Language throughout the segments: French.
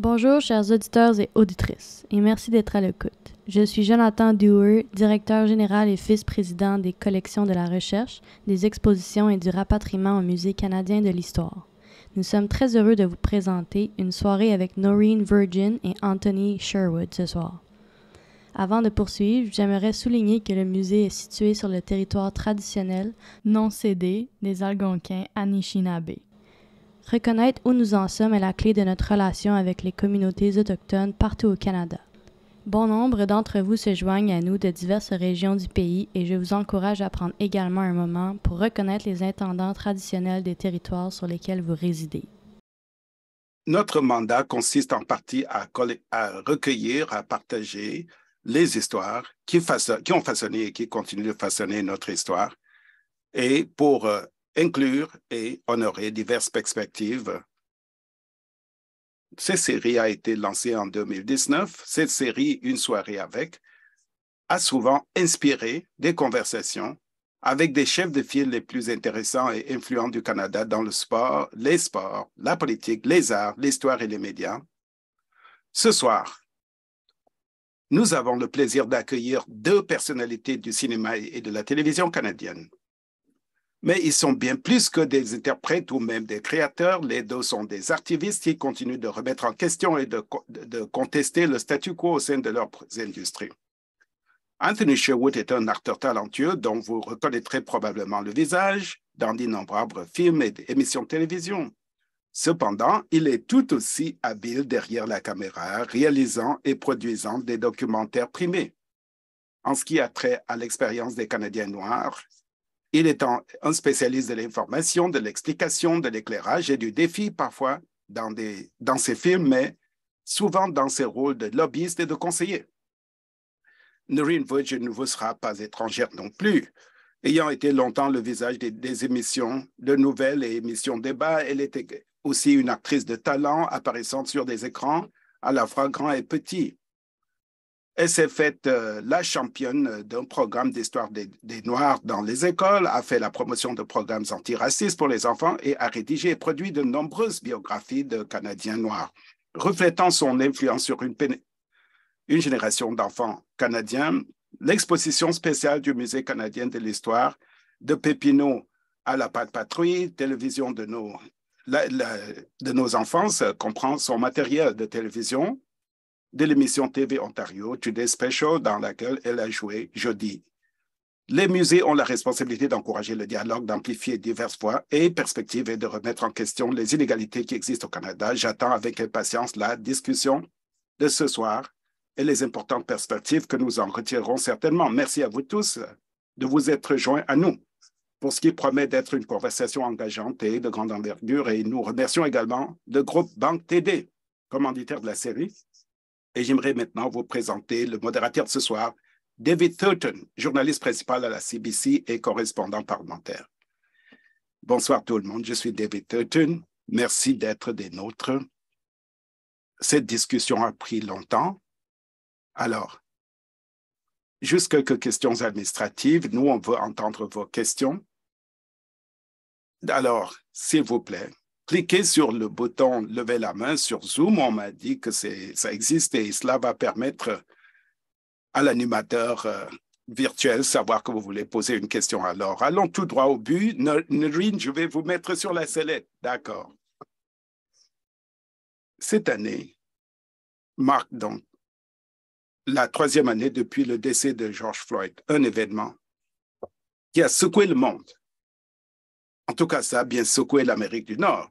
Bonjour, chers auditeurs et auditrices, et merci d'être à l'écoute. Je suis Jonathan Dewey, directeur général et vice-président des collections de la recherche, des expositions et du rapatriement au Musée canadien de l'histoire. Nous sommes très heureux de vous présenter une soirée avec Noreen Virgin et Anthony Sherwood ce soir. Avant de poursuivre, j'aimerais souligner que le musée est situé sur le territoire traditionnel non cédé des Algonquins Anishinaabe Reconnaître où nous en sommes est la clé de notre relation avec les communautés autochtones partout au Canada. Bon nombre d'entre vous se joignent à nous de diverses régions du pays et je vous encourage à prendre également un moment pour reconnaître les intendants traditionnels des territoires sur lesquels vous résidez. Notre mandat consiste en partie à, recueillir, à partager les histoires qui, ont façonné et qui continuent de façonner notre histoire et pour euh, inclure et honorer diverses perspectives. Cette série a été lancée en 2019. Cette série, Une soirée avec, a souvent inspiré des conversations avec des chefs de file les plus intéressants et influents du Canada dans le sport, les sports, la politique, les arts, l'histoire et les médias. Ce soir, nous avons le plaisir d'accueillir deux personnalités du cinéma et de la télévision canadienne. Mais ils sont bien plus que des interprètes ou même des créateurs. Les deux sont des activistes qui continuent de remettre en question et de, de contester le statu quo au sein de leurs industries. Anthony Sherwood est un acteur talentueux dont vous reconnaîtrez probablement le visage dans d'innombrables films et émissions de télévision. Cependant, il est tout aussi habile derrière la caméra, réalisant et produisant des documentaires primés. En ce qui a trait à l'expérience des Canadiens noirs, il est un, spécialiste de l'information, de l'explication, de l'éclairage et du défi parfois dans, ses films, mais souvent dans ses rôles de lobbyiste et de conseiller. Noreen Vogt ne vous sera pas étrangère non plus. Ayant été longtemps le visage des, émissions de nouvelles et émissions débat, elle était aussi une actrice de talent apparaissant sur des écrans à la fois grand et petit. Elle s'est faite euh, la championne euh, d'un programme d'histoire des, Noirs dans les écoles, a fait la promotion de programmes antiracistes pour les enfants et a rédigé et produit de nombreuses biographies de Canadiens noirs, reflétant son influence sur une, génération d'enfants canadiens. L'exposition spéciale du Musée canadien de l'histoire de Pépineau à la Pâte patrouille, télévision de nos, la, de nos enfances, comprend son matériel de télévision, de l'émission TV Ontario Today Special dans laquelle elle a joué jeudi. Les musées ont la responsabilité d'encourager le dialogue, d'amplifier diverses voix et perspectives et de remettre en question les inégalités qui existent au Canada. J'attends avec impatience la discussion de ce soir et les importantes perspectives que nous en retirerons certainement. Merci à vous tous de vous être joints à nous pour ce qui promet d'être une conversation engageante et de grande envergure. Et nous remercions également le groupe Banque TD, commanditaire de la série, et j'aimerais maintenant vous présenter le modérateur de ce soir, David Thurton, journaliste principal à la CBC et correspondant parlementaire. Bonsoir tout le monde, je suis David Thurton. Merci d'être des nôtres. Cette discussion a pris longtemps. Alors, juste quelques questions administratives. Nous, on veut entendre vos questions. Alors, s'il vous plaît, Cliquez sur le bouton lever la main sur Zoom, on m'a dit que ça existe et cela va permettre à l'animateur virtuel euh, virtuel savoir que vous voulez poser une question. Alors, allons tout droit au but. Nerine, je vais vous mettre sur la sellette. D'accord. Cette année marque donc la troisième année depuis le décès de George Floyd, un événement qui a secoué le monde. En tout cas, ça a bien secoué l'Amérique du Nord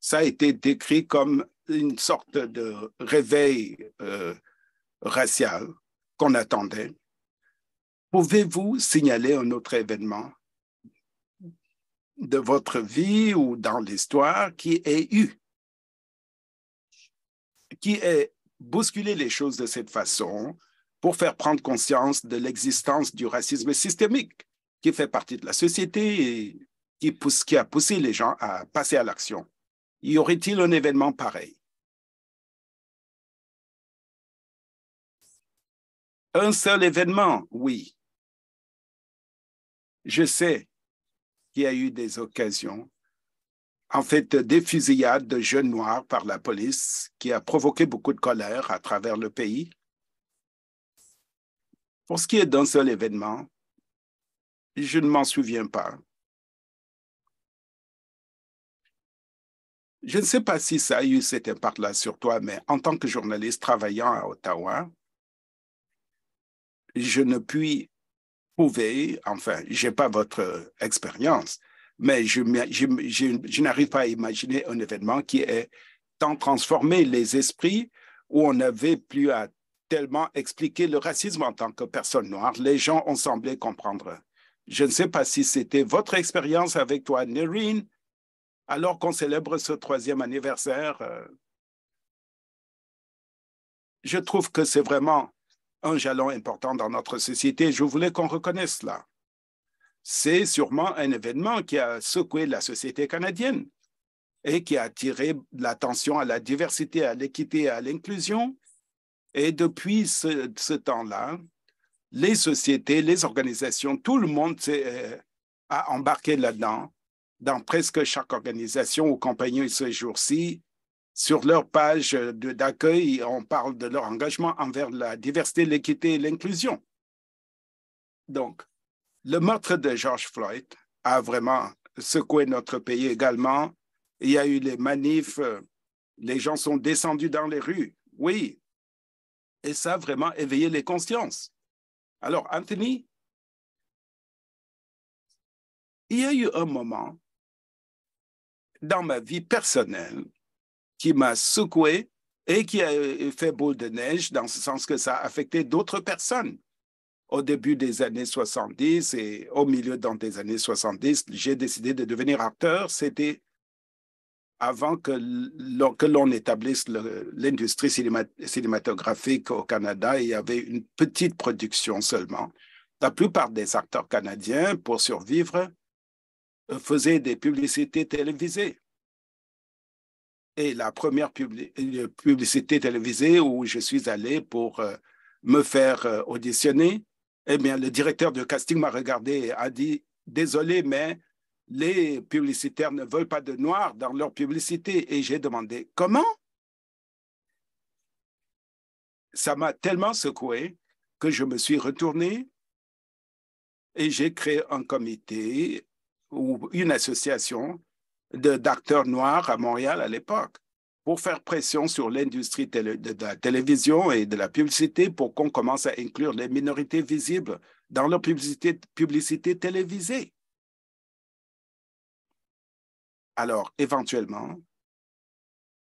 ça a été décrit comme une sorte de réveil euh, racial qu'on attendait. Pouvez-vous signaler un autre événement de votre vie ou dans l'histoire qui ait eu, qui ait bousculé les choses de cette façon pour faire prendre conscience de l'existence du racisme systémique qui fait partie de la société et qui a poussé les gens à passer à l'action? y aurait-il un événement pareil Un seul événement, oui. Je sais qu'il y a eu des occasions, en fait des fusillades de jeunes noirs par la police qui a provoqué beaucoup de colère à travers le pays. Pour ce qui est d'un seul événement, je ne m'en souviens pas. Je ne sais pas si ça a eu cet impact-là sur toi, mais en tant que journaliste travaillant à Ottawa, je ne puis prouver, enfin, je n'ai pas votre expérience, mais je, n'arrive pas à imaginer un événement qui ait tant transformé les esprits où on n'avait plus à tellement expliquer le racisme en tant que personne noire. Les gens ont semblé comprendre. Je ne sais pas si c'était votre expérience avec toi, Nerine, alors qu'on célèbre ce troisième anniversaire. Euh, je trouve que c'est vraiment un jalon important dans notre société. Je voulais qu'on reconnaisse cela. C'est sûrement un événement qui a secoué la société canadienne et qui a attiré l'attention à la diversité, à l'équité, à l'inclusion. Et depuis ce, temps-là, les sociétés, les organisations, tout le monde euh, a embarqué là-dedans dans presque chaque organisation ou compagnie ces jours-ci. Sur leur page d'accueil, on parle de leur engagement envers la diversité, l'équité et l'inclusion. Donc, le meurtre de George Floyd a vraiment secoué notre pays également. Il y a eu les manifs, les gens sont descendus dans les rues, oui. Et ça a vraiment éveillé les consciences. Alors, Anthony, il y a eu un moment dans ma vie personnelle qui m'a secoué et qui a fait boule de neige dans le sens que ça a affecté d'autres personnes. Au début des années 70 et au milieu dans des années 70, j'ai décidé de devenir acteur. C'était avant que l'on établisse l'industrie cinématographique au Canada, il y avait une petite production seulement. La plupart des acteurs canadiens, pour survivre, faisait des publicités télévisées. Et la première euh, publicité télévisée où je suis allé pour euh, me faire euh, auditionner, eh bien, le directeur de casting m'a regardé et a dit Désolé, mais les publicitaires ne veulent pas de noir dans leur publicité. Et j'ai demandé Comment Ça m'a tellement secoué que je me suis retourné et j'ai créé un comité ou une association d'acteurs noirs à Montréal à l'époque pour faire pression sur l'industrie de la télévision et de la publicité pour qu'on commence à inclure les minorités visibles dans leur publicité, publicité télévisée. Alors, éventuellement,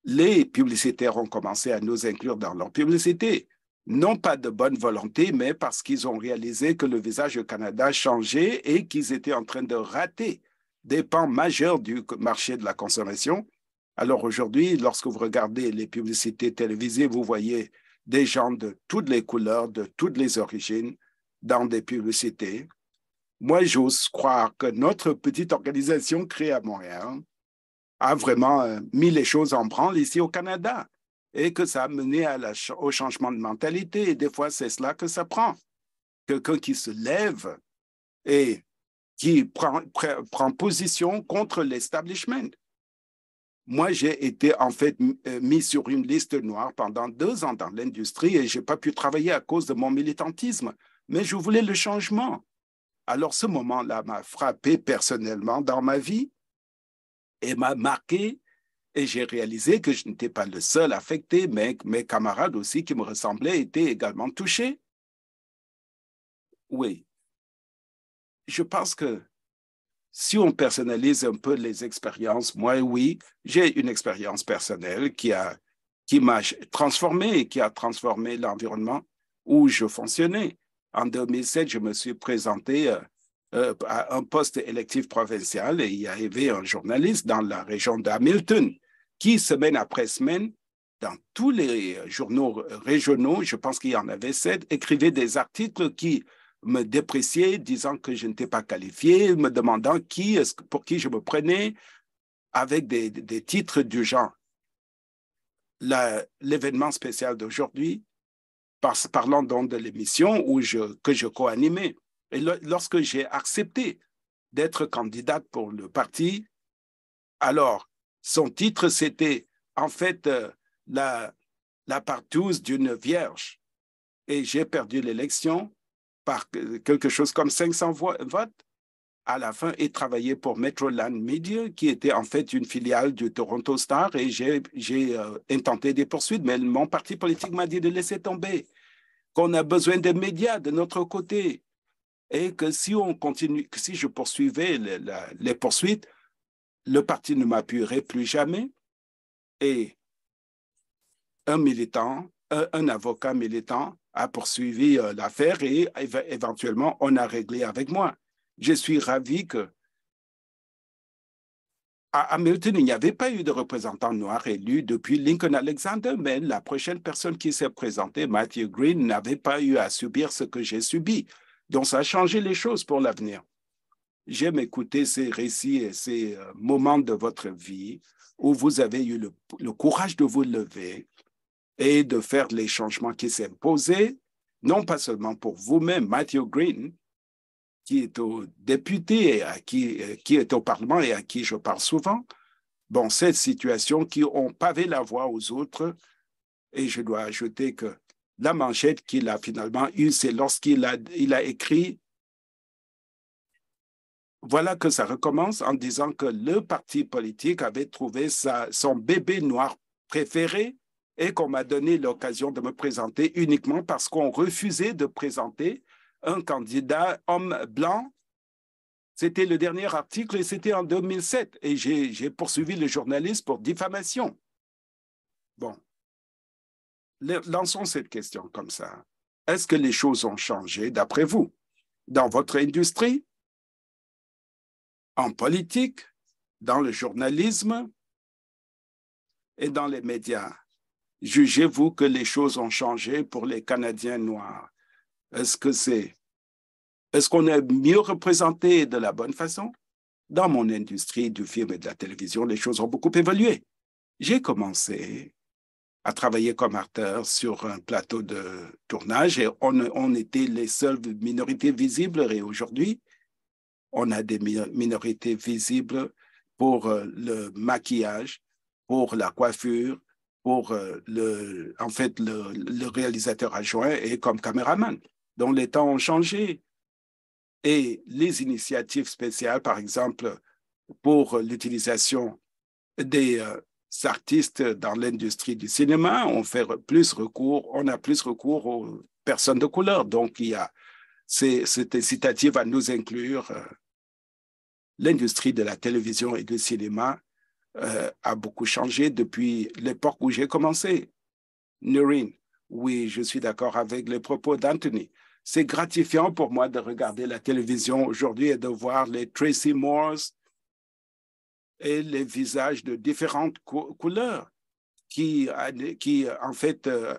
les publicitaires ont commencé à nous inclure dans leur publicité non pas de bonne volonté, mais parce qu'ils ont réalisé que le visage du Canada changeait et qu'ils étaient en train de rater des pans majeurs du marché de la consommation. Alors aujourd'hui, lorsque vous regardez les publicités télévisées, vous voyez des gens de toutes les couleurs, de toutes les origines dans des publicités. Moi, j'ose croire que notre petite organisation créée à Montréal a vraiment euh, mis les choses en branle ici au Canada et que ça a mené à au changement de mentalité. Et des fois, c'est cela que ça prend. Quelqu'un qui se lève et qui prend, prend position contre l'establishment. Moi, j'ai été en fait euh, mis sur une liste noire pendant deux ans dans l'industrie et je n'ai pas pu travailler à cause de mon militantisme, mais je voulais le changement. Alors ce moment-là m'a frappé personnellement dans ma vie et m'a marqué et j'ai réalisé que je n'étais pas le seul affecté, mais mes camarades aussi qui me ressemblaient étaient également touchés. Oui. Je pense que si on personnalise un peu les expériences, moi, oui, j'ai une expérience personnelle qui a qui m'a transformé et qui a transformé l'environnement où je fonctionnais. En 2007, je me suis présenté euh, euh, à un poste électif provincial et il y avait un journaliste dans la région d'Hamilton qui, semaine après semaine, dans tous les journaux régionaux, je pense qu'il y en avait sept, écrivaient des articles qui me dépréciaient, disant que je n'étais pas qualifié, me demandant qui, pour qui je me prenais, avec des, des titres du genre. L'événement spécial d'aujourd'hui, parlant donc de l'émission où je, que je co-animais. Et lorsque j'ai accepté d'être candidate pour le parti, alors son titre, c'était en fait euh, la, la partouze d'une vierge. Et j'ai perdu l'élection par quelque chose comme 500 votes à la fin et travaillé pour Metroland Media, qui était en fait une filiale du Toronto Star. Et j'ai euh, intenté des poursuites, mais mon parti politique m'a dit de laisser tomber, qu'on a besoin des médias de notre côté. Et que si on continue, si je poursuivais les poursuites, le parti ne m'appuierait plus jamais et un militant, un, avocat militant a poursuivi euh, l'affaire et éventuellement on a réglé avec moi. Je suis ravi que à Hamilton, il n'y avait pas eu de représentant noir élu depuis Lincoln Alexander, mais la prochaine personne qui s'est présentée, Matthew Green, n'avait pas eu à subir ce que j'ai subi. Donc, ça a changé les choses pour l'avenir. J'aime écouter ces récits et ces euh, moments de votre vie où vous avez eu le, courage de vous lever et de faire les changements qui s'imposaient, non pas seulement pour vous-même, Matthew Green, qui est au député et à qui, euh, qui est au Parlement et à qui je parle souvent. Bon, cette situation qui ont pavé la voie aux autres, et je dois ajouter que la manchette qu'il a finalement eue, c'est lorsqu'il a, il a écrit voilà que ça recommence en disant que le parti politique avait trouvé son bébé noir préféré et qu'on m'a donné l'occasion de me présenter uniquement parce qu'on refusait de présenter un candidat homme blanc. C'était le dernier article et c'était en 2007 et j'ai poursuivi le journaliste pour diffamation. Bon, lançons cette question comme ça. Est-ce que les choses ont changé d'après vous dans votre industrie en politique, dans le journalisme et dans les médias. Jugez-vous que les choses ont changé pour les Canadiens noirs? Est-ce que c'est est-ce qu'on est mieux représenté de la bonne façon? Dans mon industrie du film et de la télévision, les choses ont beaucoup évolué. J'ai commencé à travailler comme acteur sur un plateau de tournage et on, on était les seules minorités visibles et aujourd'hui, on a des minorités visibles pour euh, le maquillage, pour la coiffure, pour euh, le, en fait, le, réalisateur adjoint et comme caméraman. Donc, les temps ont changé. Et les initiatives spéciales, par exemple, pour l'utilisation des euh, artistes dans l'industrie du cinéma, on fait plus recours, on a plus recours aux personnes de couleur. Donc, il y a cette incitative à nous inclure l'industrie de la télévision et du cinéma euh, a beaucoup changé depuis l'époque où j'ai commencé. Noreen, oui, je suis d'accord avec les propos d'Anthony. C'est gratifiant pour moi de regarder la télévision aujourd'hui et de voir les Tracy Moores et les visages de différentes couleurs qui, euh, qui, en fait, euh,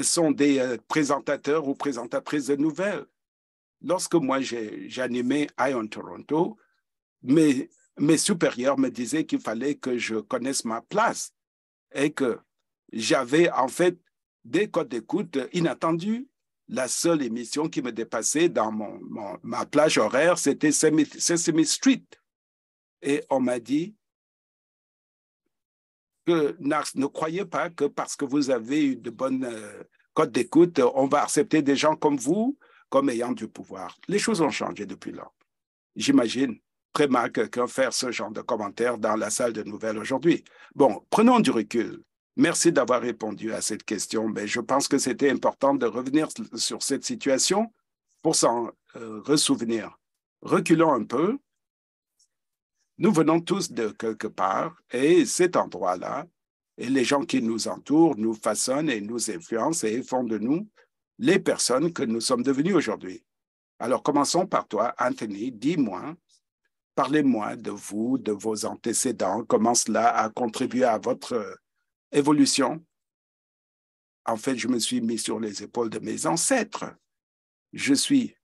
sont des présentateurs ou présentatrices de nouvelles. Lorsque moi j'animais Ion Toronto, mes, mes supérieurs me disaient qu'il fallait que je connaisse ma place et que j'avais en fait des codes d'écoute inattendus. La seule émission qui me dépassait dans mon, ma plage horaire, c'était Sesame Street. Et on m'a dit que ne croyez pas que parce que vous avez eu de bonnes euh, codes d'écoute, on va accepter des gens comme vous comme ayant du pouvoir. Les choses ont changé depuis lors. J'imagine très mal quelqu'un faire ce genre de commentaires dans la salle de nouvelles aujourd'hui. Bon, prenons du recul. Merci d'avoir répondu à cette question, mais je pense que c'était important de revenir sur cette situation pour s'en euh, ressouvenir. Reculons un peu. Nous venons tous de quelque part et cet endroit-là, et les gens qui nous entourent nous façonnent et nous influencent et font de nous les personnes que nous sommes devenues aujourd'hui. Alors commençons par toi, Anthony. Dis-moi, Parlez-moi de vous, de vos antécédents, comment cela a contribué à votre euh, évolution. En fait, je me suis mis sur les épaules de mes ancêtres. Je suis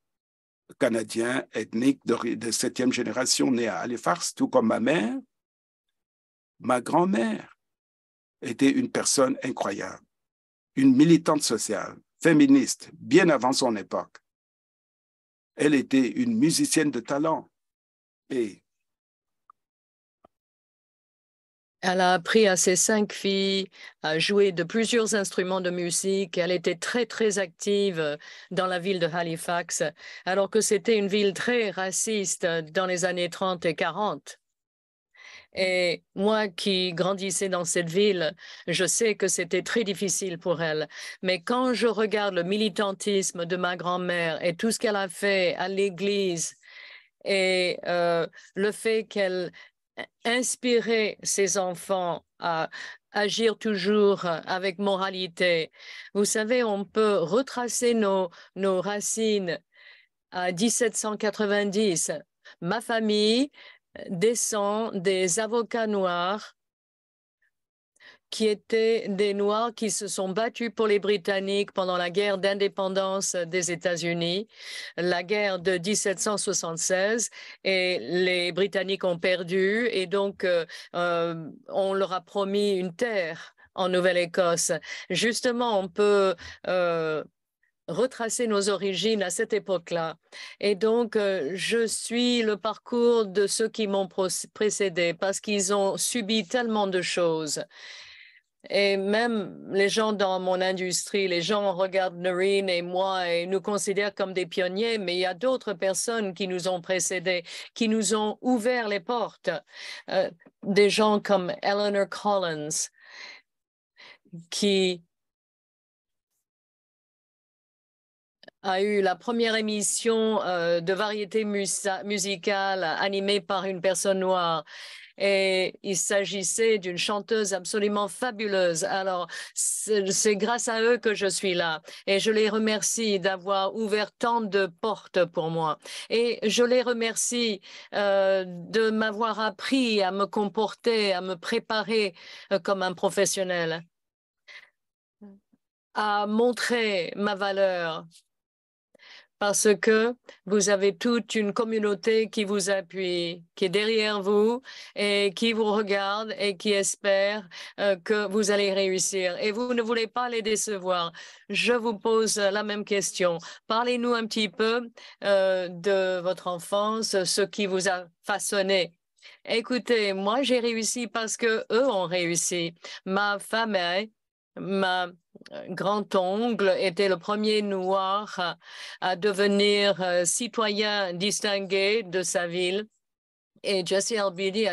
canadien ethnique de septième génération, né à Halifax, tout comme ma mère. Ma grand-mère était une personne incroyable, une militante sociale, féministe, bien avant son époque. Elle était une musicienne de talent elle a appris à ses cinq filles à jouer de plusieurs instruments de musique. Elle était très, très active euh, dans la ville de Halifax, alors que c'était une ville très raciste euh, dans les années 30 et 40. Et moi qui grandissais dans cette ville, je sais que c'était très difficile pour elle. Mais quand je regarde le militantisme de ma grand-mère et tout ce qu'elle a fait à l'église et euh, le fait qu'elle inspirait ses enfants à agir toujours avec moralité. Vous savez, on peut retracer nos racines à 1790. Ma famille descend des avocats noirs qui étaient des Noirs qui se sont battus pour les Britanniques pendant la guerre d'indépendance des États-Unis, la guerre de 1776, et les Britanniques ont perdu, et donc euh, euh, on leur a promis une terre en Nouvelle-Écosse. Justement, on peut euh, retracer nos origines à cette époque-là. Et donc, je suis le parcours de ceux qui m'ont précédé parce qu'ils ont subi tellement de choses. Et même les gens dans mon industrie, les gens regardent Noreen et moi et nous considèrent comme des pionniers, mais il y a d'autres personnes qui nous ont précédés, qui nous ont ouvert les portes. Euh, des gens comme Eleanor Collins, qui a eu la première émission euh, de variété musicale animée par une personne noire et il s'agissait d'une chanteuse absolument fabuleuse. Alors, c'est grâce à eux que je suis là et je les remercie d'avoir ouvert tant de portes pour moi. Et je les remercie euh, de m'avoir appris à me comporter, à me préparer euh, comme un professionnel mm. à montrer ma valeur parce que vous avez toute une communauté qui vous appuie, qui est derrière vous et qui vous regarde et qui espère euh, que vous allez réussir. Et vous ne voulez pas les décevoir. Je vous pose la même question. Parlez-nous un petit peu euh, de votre enfance, ce qui vous a façonné Écoutez, moi j'ai réussi parce que eux ont réussi. Ma famille, ma grand Ongle était le premier noir à devenir euh, citoyen distingué de sa ville et Jessie Albidi,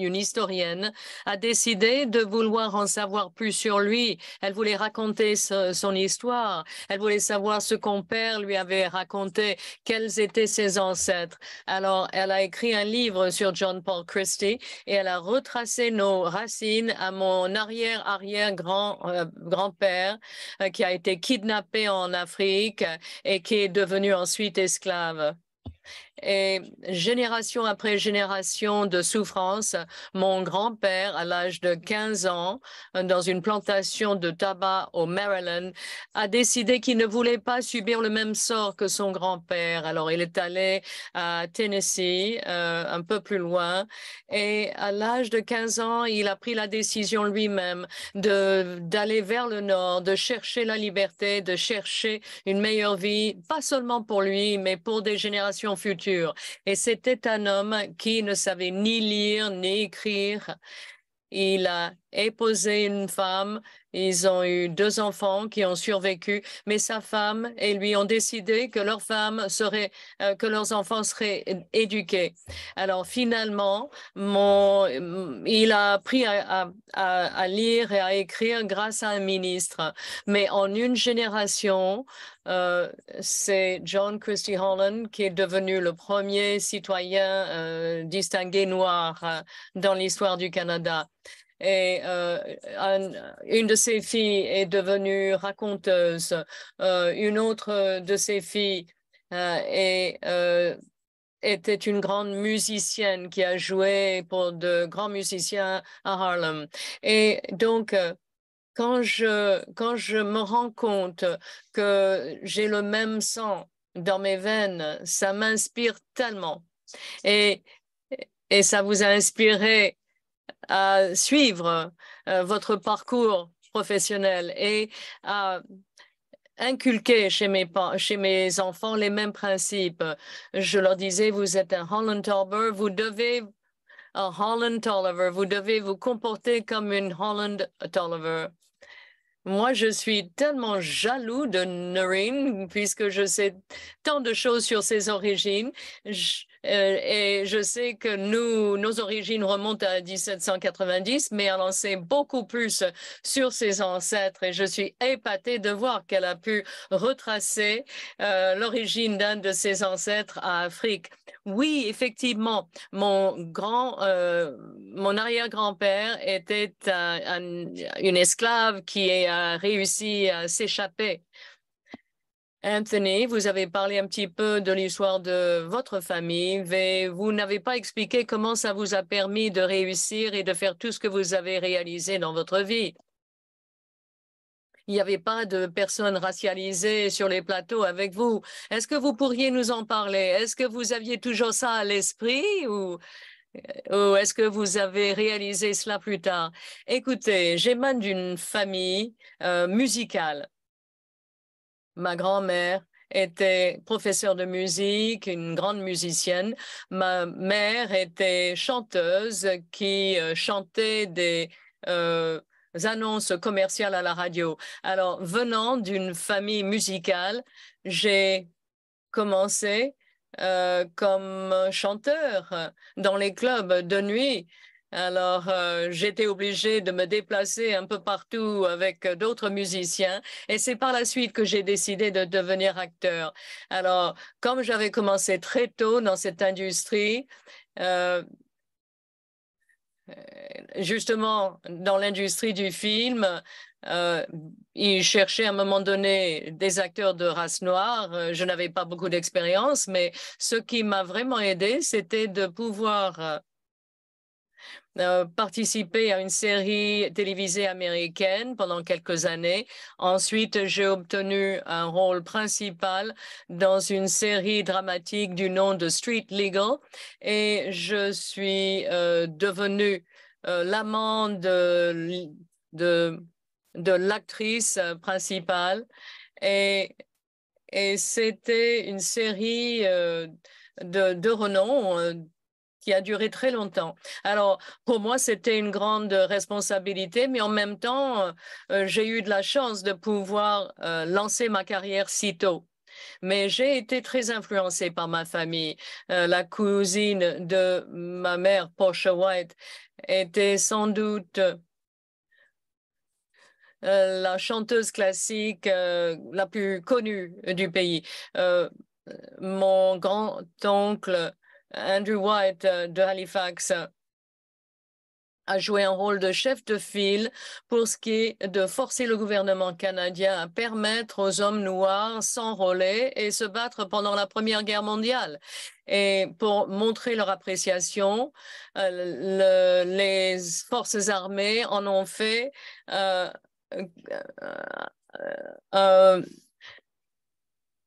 une historienne, a décidé de vouloir en savoir plus sur lui. Elle voulait raconter son histoire. Elle voulait savoir ce qu'on père lui avait raconté, quels étaient ses ancêtres. Alors, elle a écrit un livre sur John Paul Christie et elle a retracé nos racines à mon arrière-arrière-grand-père euh, euh, qui a été kidnappé en Afrique et qui est devenu ensuite esclave. Et génération après génération de souffrance, mon grand-père, à l'âge de 15 ans, euh, dans une plantation de tabac au Maryland, a décidé qu'il ne voulait pas subir le même sort que son grand-père. Alors, il est allé à Tennessee, euh, un peu plus loin, et à l'âge de 15 ans, il a pris la décision lui-même d'aller vers le nord, de chercher la liberté, de chercher une meilleure vie, pas seulement pour lui, mais pour des générations futures et c'était un homme qui ne savait ni lire ni écrire. Il a épousé une femme ils ont eu deux enfants qui ont survécu, mais sa femme et lui ont décidé que leurs euh, que leurs enfants seraient éduqués. Alors finalement, mon, mm, il a appris à, lire et à écrire grâce à un ministre. Mais en une génération, euh, c'est John Christie Holland qui est devenu le premier citoyen euh, distingué noir dans l'histoire du Canada et euh, une de ses filles est devenue raconteuse, euh, une autre de ses filles euh, était une grande musicienne qui a joué pour de grands musiciens à Harlem. Et donc, quand je, quand je me rends compte que j'ai le même sang dans mes veines, ça m'inspire tellement. Et, et ça vous a inspiré à suivre euh, votre parcours professionnel et à inculquer chez mes, chez mes enfants les mêmes principes. Je leur disais, vous êtes un Holland Tolliver, vous devez vous devez vous comporter comme une Holland Tolliver. Moi, je suis tellement jaloux de Noreen puisque je sais tant de choses sur ses origines. Euh, et je sais que nos origines remontent à 1790, mais elle en sait beaucoup plus sur ses ancêtres et je suis épatée de voir qu'elle a pu retracer euh, l'origine d'un de ses ancêtres à Afrique. Oui, effectivement, mon euh, arrière-grand-père était une esclave qui a réussi à s'échapper Anthony, vous avez parlé un petit peu de l'histoire de votre famille, mais vous n'avez pas expliqué comment ça vous a permis de réussir et de faire tout ce que vous avez réalisé dans votre vie. Il n'y avait pas de personnes racialisées sur les plateaux avec vous. Est-ce que vous pourriez nous en parler Est-ce que vous aviez toujours ça à l'esprit ou, euh, est-ce que vous avez réalisé cela plus tard Écoutez, j'émane d'une famille euh, musicale Ma grand-mère était professeure de musique, une grande musicienne. Ma mère était chanteuse qui euh, chantait des euh, annonces commerciales à la radio. Alors, venant d'une famille musicale, j'ai commencé euh, comme chanteur dans les clubs de nuit alors, euh, j'étais obligée de me déplacer un peu partout avec euh, d'autres musiciens et c'est par la suite que j'ai décidé de devenir acteur. Alors, comme j'avais commencé très tôt dans cette industrie, euh, justement dans l'industrie du film, euh, ils cherchaient à un moment donné des acteurs de race noire. Je n'avais pas beaucoup d'expérience, mais ce qui m'a vraiment aidé, c'était de pouvoir euh, participé à une série télévisée américaine pendant quelques années. Ensuite, j'ai obtenu un rôle principal dans une série dramatique du nom de Street Legal et je suis euh, devenue euh, l'amante de, de, de l'actrice principale et, et c'était une série de, de renom qui a duré très longtemps. Alors, pour moi, c'était une grande responsabilité, mais en même temps, euh, euh, j'ai eu de la chance de pouvoir euh, lancer ma carrière si tôt. Mais j'ai été très influencée par ma famille. la cousine de ma mère, Portia White, était sans doute la chanteuse classique la plus connue du pays. mon grand-oncle Andrew White euh, de Halifax a joué un rôle de chef de file pour ce qui est de forcer le gouvernement canadien à permettre aux hommes noirs s'enrôler et se battre pendant la Première Guerre mondiale. Et pour montrer leur appréciation, euh, les forces armées en ont fait euh,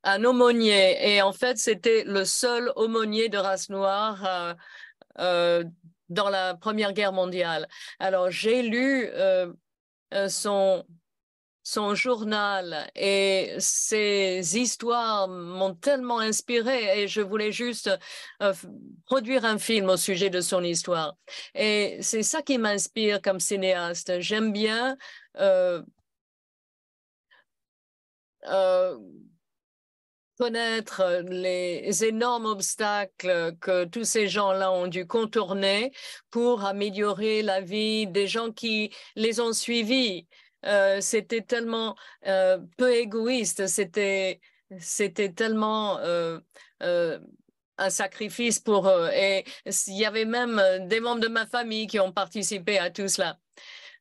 un aumônier. Et en fait, c'était le seul aumônier de race noire euh, euh, dans la Première Guerre mondiale. Alors, j'ai lu euh, son, son journal et ces histoires m'ont tellement inspiré et je voulais juste produire un film au sujet de son histoire. Et c'est ça qui m'inspire comme cinéaste. J'aime bien connaître euh, les énormes obstacles euh, que tous ces gens-là ont dû contourner pour améliorer la vie des gens qui les ont suivis. Euh, c'était tellement peu égoïste, c'était c'était tellement un sacrifice pour eux. Et il y avait même des membres de ma famille qui ont participé à tout cela.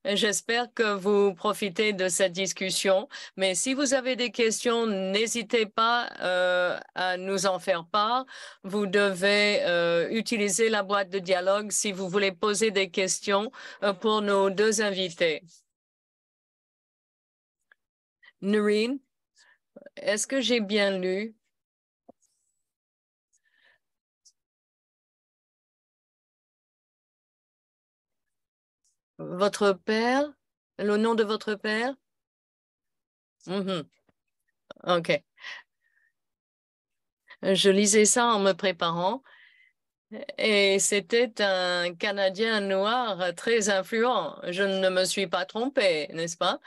J'espère que vous profitez de cette discussion. Mais si vous avez des questions, n'hésitez pas euh, à nous en faire part. Vous devez euh, utiliser la boîte de dialogue si vous voulez poser des questions euh, pour nos deux invités. Noreen, est-ce que j'ai bien lu Votre père, le nom de votre père mhm. OK. Je lisais ça en me préparant et c'était un Canadien noir très influent. Je ne me suis pas trompée, n'est-ce pas?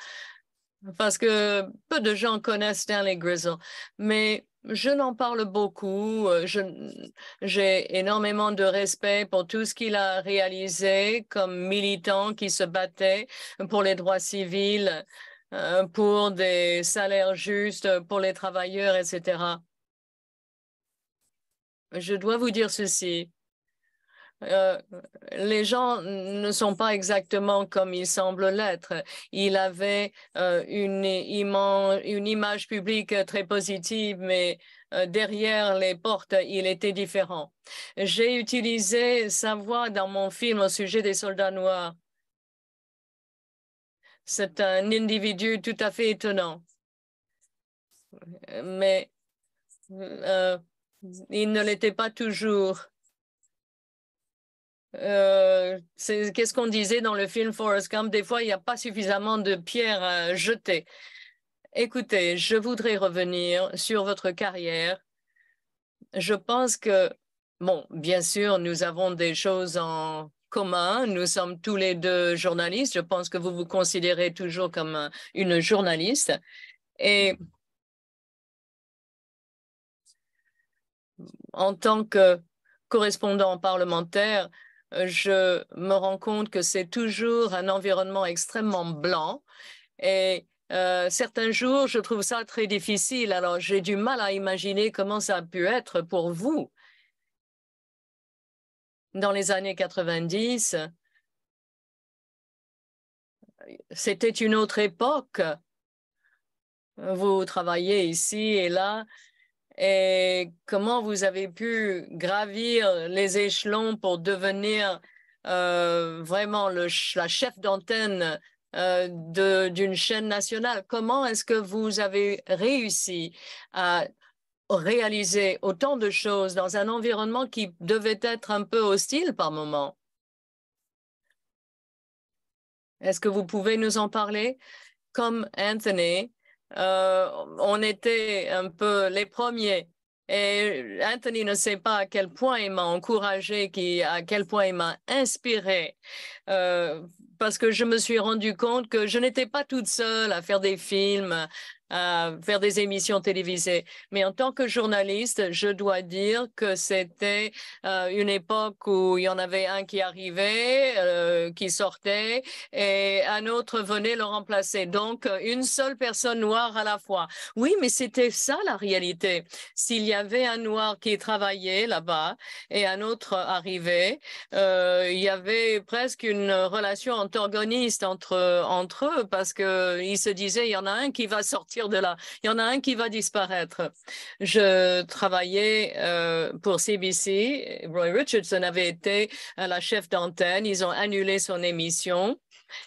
Parce que peu de gens connaissent Stanley Grizzle. Mais je n'en parle beaucoup. Euh, j'ai énormément de respect pour tout ce qu'il a réalisé comme militant qui se battait pour les droits civils, euh, pour des salaires justes pour les travailleurs, etc. Je dois vous dire ceci. Euh, les gens ne sont pas exactement comme ils semblent l'être. Il avait euh, une, image publique très positive, mais euh, derrière les portes, il était différent. J'ai utilisé sa voix dans mon film au sujet des soldats noirs. C'est un individu tout à fait étonnant. Mais il ne l'était pas toujours euh, c'est qu'est-ce qu'on disait dans le film Forrest Gump, des fois il n'y a pas suffisamment de pierres à euh, jetées. Écoutez, je voudrais revenir sur votre carrière. Je pense que, bon, bien sûr, nous avons des choses en commun. Nous sommes tous les deux journalistes. Je pense que vous vous considérez toujours comme euh, une journaliste. Et en tant que correspondant parlementaire, je me rends compte que c'est toujours un environnement extrêmement blanc et euh, certains jours, je trouve ça très difficile. Alors, j'ai du mal à imaginer comment ça a pu être pour vous. Dans les années 90, c'était une autre époque. Vous travaillez ici et là, et comment vous avez pu gravir les échelons pour devenir euh, vraiment la chef d'antenne euh, d'une chaîne nationale. Comment est-ce que vous avez réussi à réaliser autant de choses dans un environnement qui devait être un peu hostile par moment Est-ce que vous pouvez nous en parler Comme Anthony, euh, on était un peu les premiers. Et Anthony ne sait pas à quel point il m'a encouragé, qui, à quel point il m'a inspiré, euh, parce que je me suis rendu compte que je n'étais pas toute seule à faire des films, à faire des émissions télévisées. Mais en tant que journaliste, je dois dire que c'était euh, une époque où il y en avait un qui arrivait, euh, qui sortait, et un autre venait le remplacer. Donc, une seule personne noire à la fois. Oui, mais c'était ça la réalité. S'il y avait un noir qui travaillait là-bas et un autre arrivait, euh, il y avait presque une relation antagoniste entre, entre eux parce qu'ils se disaient, il y en a un qui va sortir de là. Il y en a un qui va disparaître. Je travaillais euh, pour CBC. Roy Richardson avait été euh, la chef d'antenne. Ils ont annulé son émission.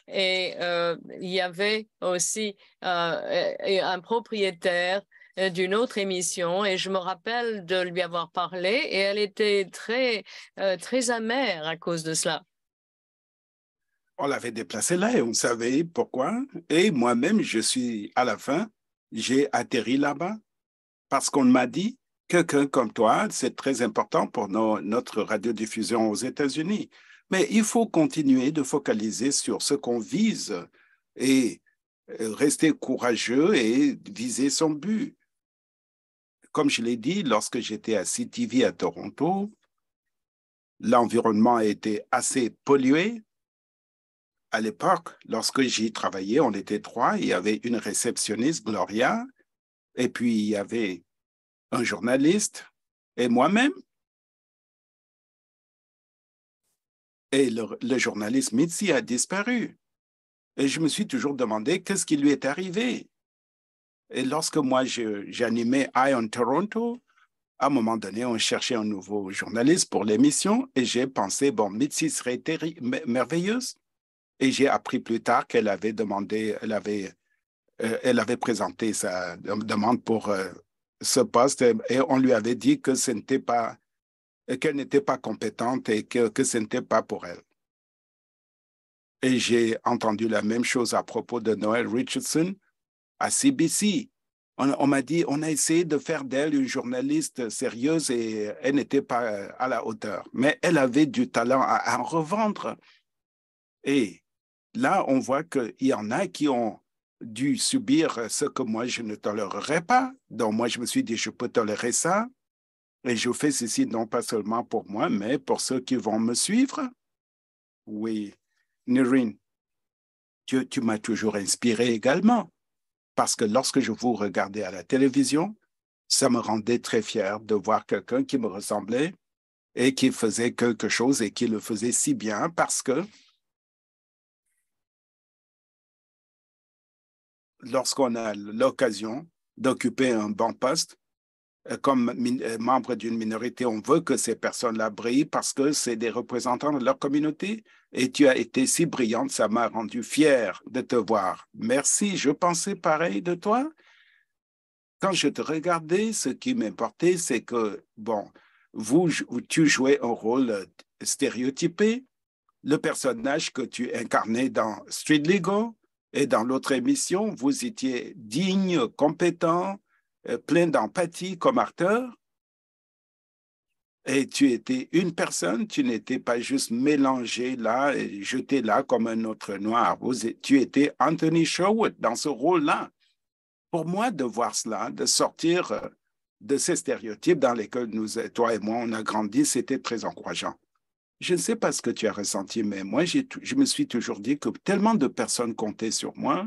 Et euh, il y avait aussi un propriétaire d'une autre émission et je me rappelle de lui avoir parlé et elle était très, très amère à cause de cela on l'avait déplacé là et on savait pourquoi. Et moi-même, je suis à la fin, j'ai atterri là-bas parce qu'on m'a dit quelqu'un comme toi, c'est très important pour notre radiodiffusion aux États-Unis. Mais il faut continuer de focaliser sur ce qu'on vise et euh, rester courageux et viser son but. Comme je l'ai dit, lorsque j'étais à CTV à Toronto, l'environnement était assez pollué à l'époque, lorsque j'y travaillais, on était trois. Il y avait une réceptionniste, Gloria, et puis il y avait un journaliste et moi-même. Et le, journaliste Mitzi a disparu. Et je me suis toujours demandé qu'est-ce qui lui est arrivé. Et lorsque moi, j'animais Eye on Toronto, à un moment donné, on cherchait un nouveau journaliste pour l'émission et j'ai pensé, bon, Mitzi serait merveilleuse. Et j'ai appris plus tard qu'elle avait demandé, elle avait, euh, elle avait présenté sa demande pour euh, ce poste et on lui avait dit que ce n'était pas, qu'elle n'était pas compétente et que, que ce n'était pas pour elle. Et j'ai entendu la même chose à propos de Noël Richardson à CBC. On, m'a dit, on a essayé de faire d'elle une journaliste sérieuse et elle n'était pas euh, à la hauteur. Mais elle avait du talent à, à en revendre. Et là, on voit qu'il y en a qui ont dû subir euh, ce que moi, je ne tolérerais pas. Donc, moi, je me suis dit, je peux tolérer ça. Et je fais ceci non pas seulement pour moi, mais pour ceux qui vont me suivre. Oui, Nyrin, tu m'as toujours inspiré également, parce que lorsque je vous regardais à la télévision, ça me rendait très fier de voir quelqu'un qui me ressemblait et qui faisait quelque chose et qui le faisait si bien parce que lorsqu'on a l'occasion d'occuper un bon poste, euh, comme euh, membre d'une minorité, on veut que ces personnes-là brillent parce que c'est des représentants de leur communauté. Et tu as été si brillante, ça m'a rendu fier de te voir. Merci, je pensais pareil de toi. Quand je te regardais, ce qui m'importait, c'est que, bon, vous, tu jouais un rôle stéréotypé. Le personnage que tu incarnais dans Street Legal, et dans l'autre émission, vous étiez digne, compétent, euh, plein d'empathie comme acteur. Et tu étais une personne, tu n'étais pas juste mélangé là, et jeté là comme un autre noir. tu étais Anthony Sherwood dans ce rôle-là. Pour moi, de voir cela, de sortir euh, de ces stéréotypes dans lesquels nous, toi et moi, on a grandi, c'était très encourageant je ne sais pas ce que tu as ressenti, mais moi, je me suis toujours dit que tellement de personnes comptaient sur moi,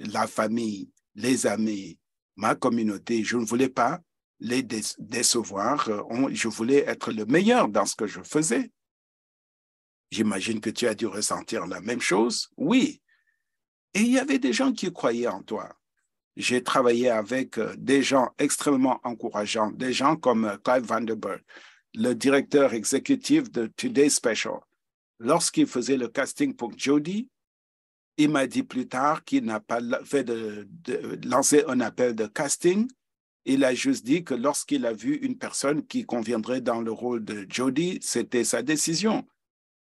la famille, les amis, ma communauté, je ne voulais pas les décevoir, euh, je voulais être le meilleur dans ce que je faisais. J'imagine que tu as dû ressentir la même chose, oui. Et il y avait des gens qui croyaient en toi. J'ai travaillé avec euh, des gens extrêmement encourageants, des gens comme euh, Clive Vanderbilt. » le directeur exécutif de Today Special, lorsqu'il faisait le casting pour Jody, il m'a dit plus tard qu'il n'a pas fait de, lancer un appel de casting. Il a juste dit que lorsqu'il a vu une personne qui conviendrait dans le rôle de Jody, c'était sa décision.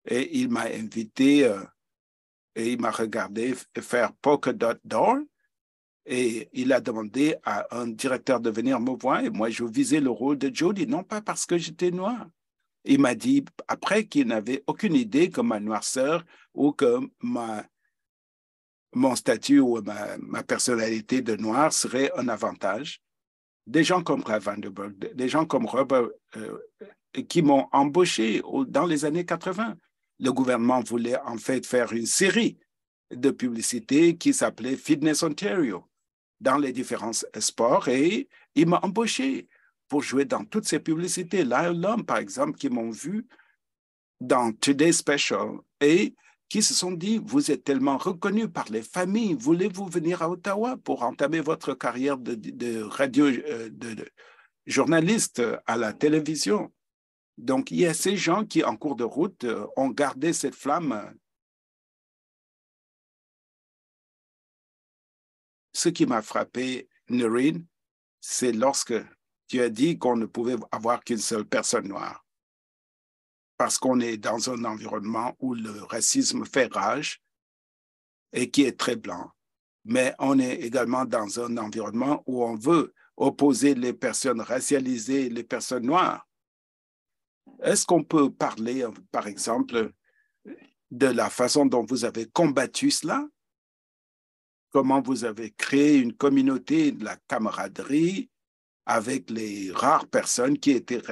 Et il m'a invité euh, et il m'a regardé faire Polka Dot Doll. Et il a demandé à un directeur de venir me voir et moi, je visais le rôle de Jody, non pas parce que j'étais noir. Il m'a dit après qu'il n'avait aucune idée que ma noirceur ou que ma, mon statut ou ma, ma personnalité de noir serait un avantage. Des gens comme Ray Vanderburg, des gens comme Robert, euh, qui m'ont embauché dans les années 80. Le gouvernement voulait en fait faire une série de publicités qui s'appelait Fitness Ontario dans les différents sports et il m'a embauché pour jouer dans toutes ces publicités. Là, l'homme, par exemple, qui m'ont vu dans Today Special et qui se sont dit, vous êtes tellement reconnu par les familles, voulez-vous venir à Ottawa pour entamer votre carrière de, radio, euh, de, de, journaliste à la télévision? Donc, il y a ces gens qui, en cours de route, euh, ont gardé cette flamme ce qui m'a frappé, Noreen, c'est lorsque tu as dit qu'on ne pouvait avoir qu'une seule personne noire. Parce qu'on est dans un environnement où le racisme fait rage et qui est très blanc. Mais on est également dans un environnement où on veut opposer les personnes racialisées les personnes noires. Est-ce qu'on peut parler, par exemple, de la façon dont vous avez combattu cela comment vous avez créé une communauté de la camaraderie avec les rares personnes qui étaient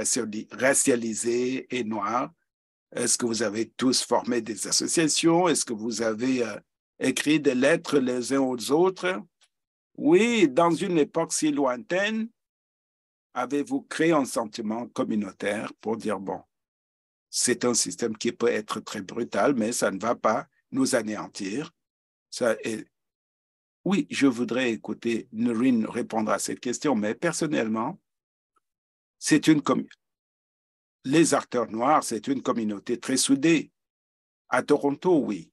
racialisées et noires. Est-ce que vous avez tous formé des associations? Est-ce que vous avez euh, écrit des lettres les uns aux autres? Oui, dans une époque si lointaine, avez-vous créé un sentiment communautaire pour dire, bon, c'est un système qui peut être très brutal, mais ça ne va pas nous anéantir. Ça, oui, je voudrais écouter Noreen répondre à cette question, mais personnellement, c'est une les acteurs noirs, c'est une communauté très soudée. À Toronto, oui.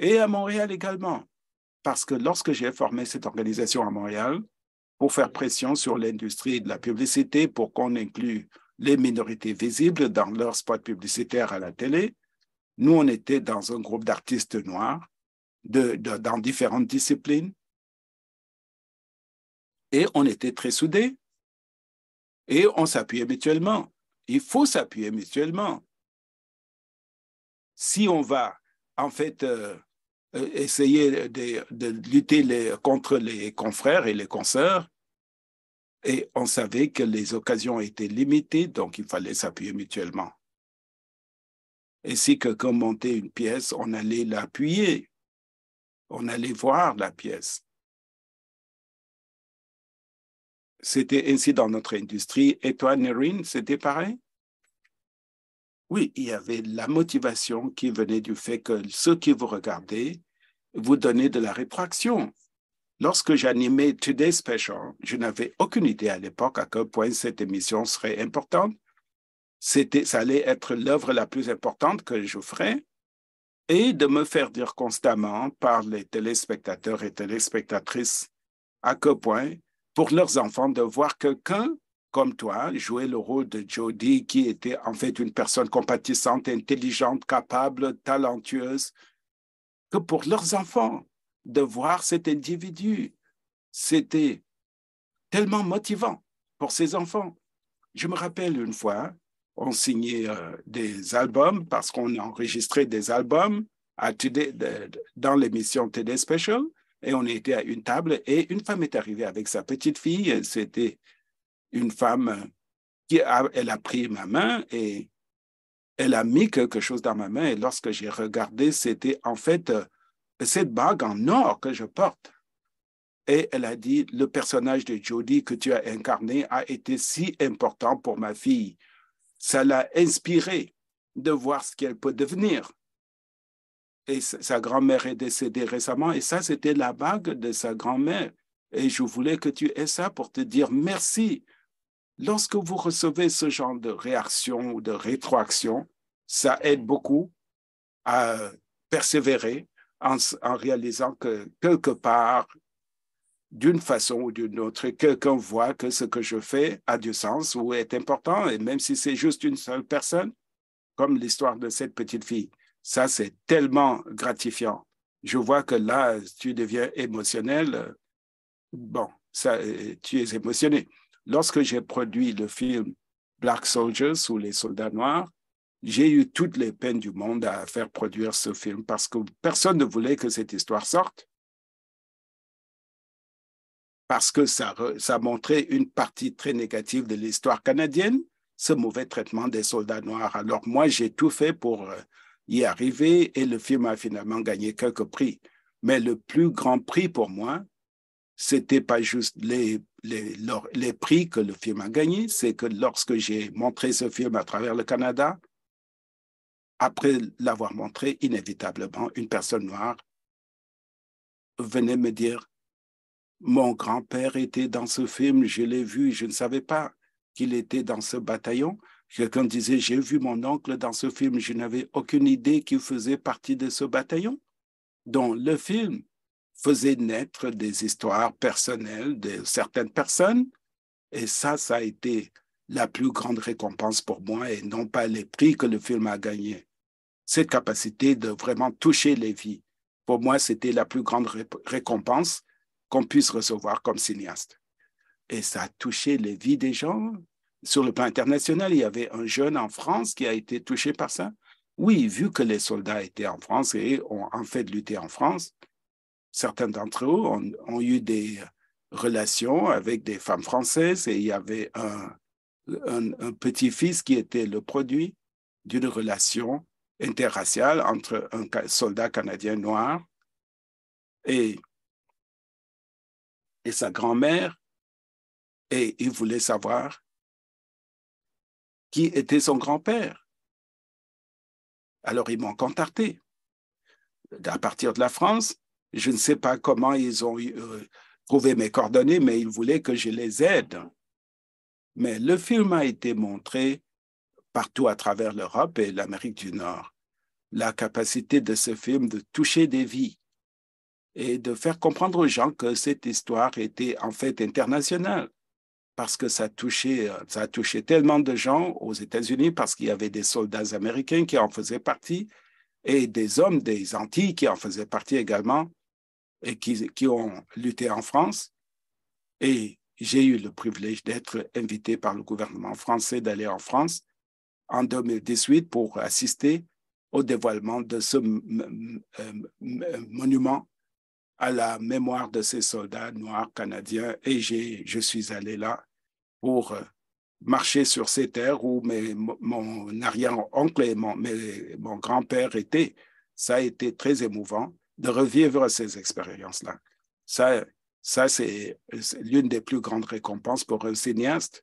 Et à Montréal également. Parce que lorsque j'ai formé cette organisation à Montréal, pour faire pression sur l'industrie de la publicité pour qu'on inclue les minorités visibles dans leurs spots publicitaires à la télé, nous, on était dans un groupe d'artistes noirs de, dans différentes disciplines. Et on était très soudés. Et on s'appuyait mutuellement. Il faut s'appuyer mutuellement. Si on va, en fait, euh, euh, essayer de, de lutter contre les confrères et les consoeurs, et on savait que les occasions étaient limitées, donc il fallait s'appuyer mutuellement. Et si quelqu'un montait une pièce, on allait l'appuyer on allait voir la pièce. C'était ainsi dans notre industrie. Et toi, Nerine, c'était pareil? Oui, il y avait la motivation qui venait du fait que ceux qui vous regardaient vous donnaient de la rétraction. Lorsque j'animais Today Special, je n'avais aucune idée à l'époque à quel point cette émission serait importante. C'était, ça allait être l'œuvre la plus importante que je ferais et de me faire dire constamment par les téléspectateurs et téléspectatrices à quel point, pour leurs enfants, de voir quelqu'un comme toi jouer le rôle de Jodie, qui était en fait une personne compatissante, intelligente, capable, talentueuse, que pour leurs enfants, de voir cet individu, c'était tellement motivant pour ces enfants. Je me rappelle une fois, on signait euh, des albums parce qu'on a enregistré des albums à dans l'émission TD Special et on était à une table et une femme est arrivée avec sa petite fille. C'était une femme euh, qui a, elle a pris ma main et elle a mis quelque chose dans ma main et lorsque j'ai regardé, c'était en fait euh, cette bague en or que je porte. Et elle a dit, le personnage de Jodie que tu as incarné a été si important pour ma fille ça l'a inspiré de voir ce qu'elle peut devenir. Et sa grand-mère est décédée récemment, et ça, c'était la bague de sa grand-mère. Et je voulais que tu aies ça pour te dire merci. Lorsque vous recevez ce genre de réaction ou de rétroaction, ça aide beaucoup à persévérer en réalisant que quelque part, d'une façon ou d'une autre, quelqu'un voit que ce que je fais a du sens ou est important, et même si c'est juste une seule personne, comme l'histoire de cette petite fille. Ça, c'est tellement gratifiant. Je vois que là, tu deviens émotionnel. Bon, ça, euh, tu es émotionné. Lorsque j'ai produit le film Black Soldiers ou Les Soldats Noirs, j'ai eu toutes les peines du monde à faire produire ce film parce que personne ne voulait que cette histoire sorte parce que ça, montrait une partie très négative de l'histoire canadienne, ce mauvais traitement des soldats noirs. Alors moi, j'ai tout fait pour euh, y arriver et le film a finalement gagné quelques prix. Mais le plus grand prix pour moi, c'était pas juste les, les, prix que le film a gagné, c'est que lorsque j'ai montré ce film à travers le Canada, après l'avoir montré, inévitablement, une personne noire venait me dire mon grand-père était dans ce film, je l'ai vu, je ne savais pas qu'il était dans ce bataillon. Quelqu'un disait, j'ai vu mon oncle dans ce film, je n'avais aucune idée qu'il faisait partie de ce bataillon. Donc le film faisait naître des histoires personnelles de certaines personnes. Et ça, ça a été la plus grande récompense pour moi et non pas les prix que le film a gagnés. Cette capacité de vraiment toucher les vies, pour moi, c'était la plus grande récompense qu'on puisse recevoir comme cinéaste. Et ça a touché les vies des gens. Sur le plan international, il y avait un jeune en France qui a été touché par ça. Oui, vu que les soldats étaient en France et ont en fait lutté en France, certains d'entre eux ont, eu des relations avec des femmes françaises et il y avait un, un petit-fils qui était le produit d'une relation interraciale entre un soldat canadien noir et et sa grand-mère et il voulait savoir qui était son grand-père. Alors ils m'ont contacté. À partir de la France, je ne sais pas comment ils ont euh, trouvé mes coordonnées, mais ils voulaient que je les aide. Mais le film a été montré partout à travers l'Europe et l'Amérique du Nord. La capacité de ce film de toucher des vies, et de faire comprendre aux gens que cette histoire était en fait internationale parce que ça touchait, euh, ça a touché tellement de gens aux États-Unis parce qu'il y avait des soldats américains qui en faisaient partie et des hommes des Antilles qui en faisaient partie également et qui, qui ont lutté en France. Et j'ai eu le privilège d'être invité par le gouvernement français d'aller en France en 2018 pour assister au dévoilement de ce monument à la mémoire de ces soldats noirs canadiens et je suis allé là pour euh, marcher sur ces terres où mes, mon arrière-oncle et mon, grand-père étaient. Ça a été très émouvant de revivre ces expériences-là. Ça, ça c'est l'une des plus grandes récompenses pour un cinéaste,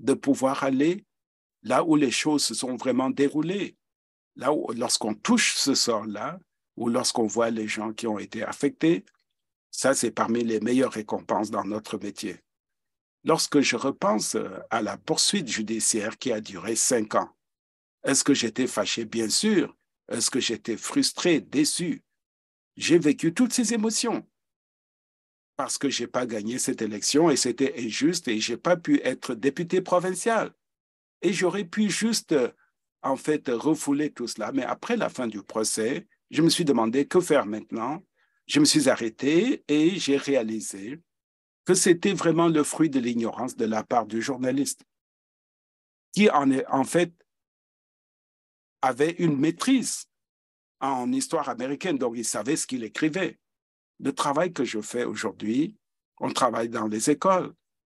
de pouvoir aller là où les choses se sont vraiment déroulées, là où lorsqu'on touche ce sort-là, ou lorsqu'on voit les gens qui ont été affectés, ça, c'est parmi les meilleures récompenses dans notre métier. Lorsque je repense euh, à la poursuite judiciaire qui a duré cinq ans, est-ce que j'étais fâché Bien sûr. Est-ce que j'étais frustré, déçu J'ai vécu toutes ces émotions parce que je n'ai pas gagné cette élection et c'était injuste et je n'ai pas pu être député provincial. Et j'aurais pu juste, euh, en fait, refouler tout cela. Mais après la fin du procès, je me suis demandé que faire maintenant je me suis arrêté et j'ai réalisé que c'était vraiment le fruit de l'ignorance de la part du journaliste, qui en, en fait avait une maîtrise en histoire américaine, donc il savait ce qu'il écrivait. Le travail que je fais aujourd'hui, on travaille dans les écoles,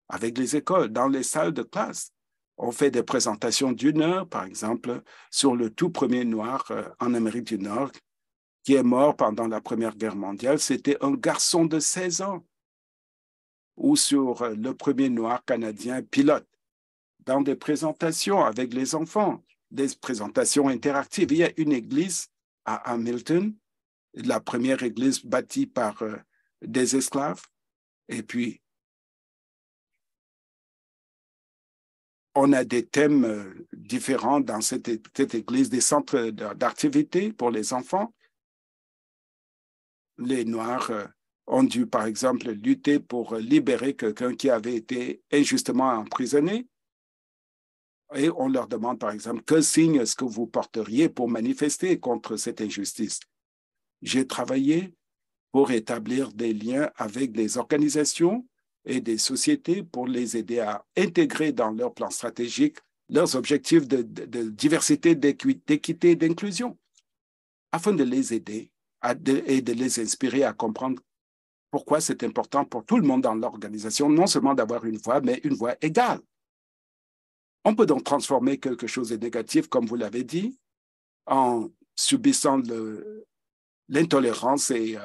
avec les écoles, dans les salles de classe. On fait des présentations d'une heure, par exemple, sur le tout premier noir euh, en Amérique du Nord qui est mort pendant la Première Guerre mondiale, c'était un garçon de 16 ans, ou sur euh, le premier noir canadien pilote, dans des présentations avec les enfants, des présentations interactives. Il y a une église à Hamilton, la première église bâtie par euh, des esclaves, et puis on a des thèmes euh, différents dans cette, cette église, des centres d'activité pour les enfants les Noirs euh, ont dû, par exemple, lutter pour libérer quelqu'un qui avait été injustement emprisonné. Et on leur demande, par exemple, que signe est-ce que vous porteriez pour manifester contre cette injustice? J'ai travaillé pour établir des liens avec des organisations et des sociétés pour les aider à intégrer dans leur plan stratégique leurs objectifs de, diversité, d'équité, d'équité et d'inclusion, afin de les aider et de les inspirer à comprendre pourquoi c'est important pour tout le monde dans l'organisation, non seulement d'avoir une voix, mais une voix égale. On peut donc transformer quelque chose de négatif, comme vous l'avez dit, en subissant l'intolérance et euh,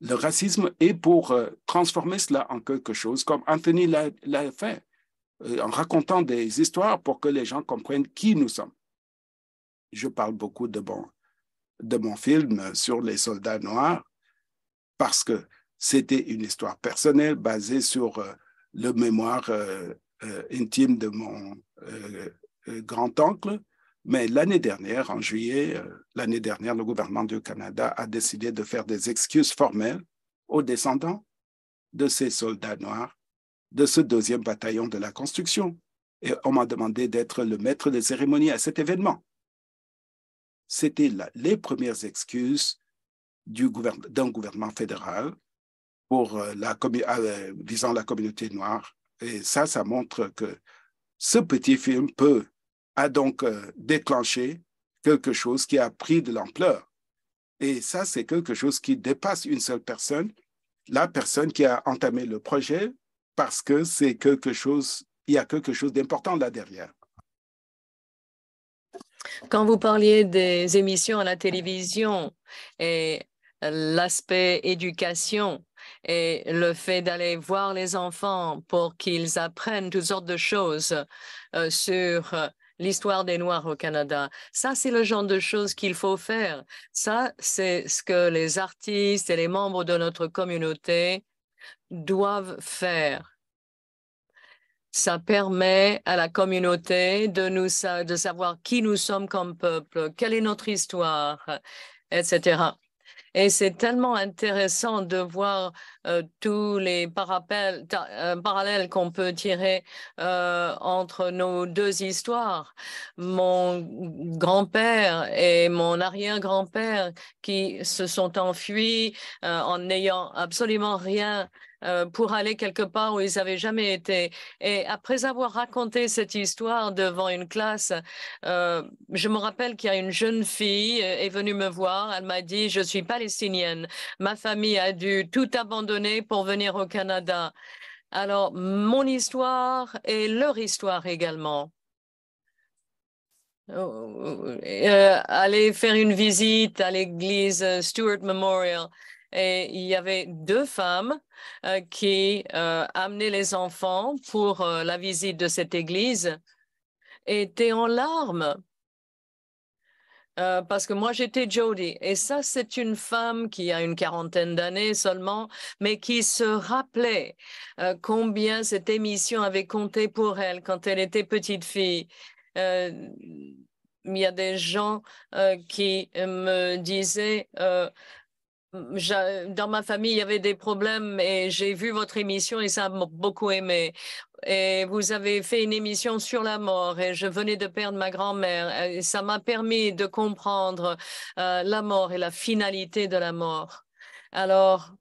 le racisme, et pour euh, transformer cela en quelque chose, comme Anthony l'a fait, euh, en racontant des histoires pour que les gens comprennent qui nous sommes. Je parle beaucoup de bon de mon film sur les soldats noirs parce que c'était une histoire personnelle basée sur euh, le mémoire euh, euh, intime de mon grand-oncle. Mais l'année dernière, en juillet, l'année dernière, le gouvernement du Canada a décidé de faire des excuses formelles aux descendants de ces soldats noirs de ce deuxième bataillon de la construction. Et on m'a demandé d'être le maître des cérémonies à cet événement c'était les premières excuses d'un gouvernement fédéral pour euh, euh, la, communauté noire. Et ça, ça montre que ce petit film a donc euh, déclenché quelque chose qui a pris de l'ampleur. Et ça, c'est quelque chose qui dépasse une seule personne, la personne qui a entamé le projet, parce que c'est quelque chose, il y a quelque chose d'important là derrière. Quand vous parliez des émissions à la télévision et l'aspect éducation et le fait d'aller voir les enfants pour qu'ils apprennent toutes sortes de choses euh, sur euh, l'histoire des Noirs au Canada. Ça, c'est le genre de choses qu'il faut faire. Ça, c'est ce que les artistes et les membres de notre communauté doivent faire ça permet à la communauté de, nous, de savoir qui nous sommes comme peuple, quelle est notre histoire, etc. Et c'est tellement intéressant de voir euh, tous les euh, parallèles qu'on peut tirer euh, entre nos deux histoires. Mon grand-père et mon arrière-grand-père qui se sont enfuis en n'ayant absolument rien euh, pour aller quelque part où ils n'avaient jamais été. Et après avoir raconté cette histoire devant une classe, euh, je me rappelle qu'il y a une jeune fille euh, est venue me voir. Elle m'a dit, je suis palestinienne. Ma famille a dû tout abandonner pour venir au Canada. Alors, mon histoire et leur histoire également. aller faire une visite à l'église Stuart Memorial et il y avait deux femmes euh, qui euh, amenaient les enfants pour euh, la visite de cette église et étaient en larmes. parce que moi j'étais Jody et ça c'est une femme qui a une quarantaine d'années seulement mais qui se rappelait combien cette émission avait compté pour elle quand elle était petite fille il y a des gens qui me disaient, dans ma famille, il y avait des problèmes et j'ai vu votre émission et ça m'a beaucoup aimé. Et vous avez fait une émission sur la mort et je venais de perdre ma grand-mère. ça m'a permis de comprendre euh, la mort et la finalité de la mort. Alors,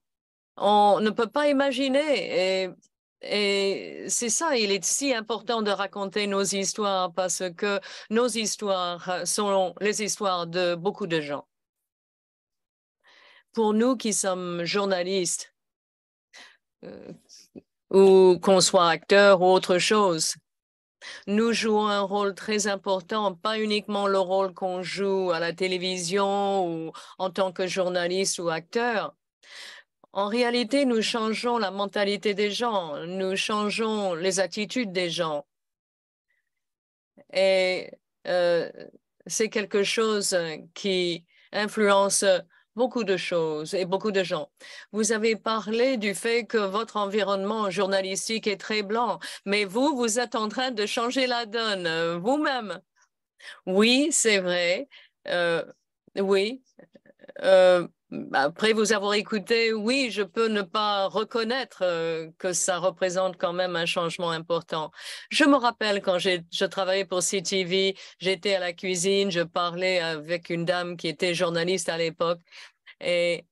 on ne peut pas imaginer et, et c'est ça, il est si important de raconter nos histoires parce que nos histoires sont les histoires de beaucoup de gens pour nous qui sommes journalistes, euh, ou qu'on soit acteur ou autre chose, nous jouons un rôle très important, pas uniquement le rôle qu'on joue à la télévision ou en tant que journaliste ou acteur. En réalité, nous changeons la mentalité des gens, nous changeons les attitudes des gens. Et euh, c'est quelque chose qui influence beaucoup de choses et beaucoup de gens. Vous avez parlé du fait que votre environnement journalistique est très blanc, mais vous, vous êtes en train de changer la donne euh, vous-même. Oui, c'est vrai. Euh, oui. Euh, après vous avoir écouté, oui, je peux ne pas reconnaître euh, que ça représente quand même un changement important. Je me rappelle quand je travaillais pour CTV, j'étais à la cuisine, je parlais avec une dame qui était journaliste à l'époque et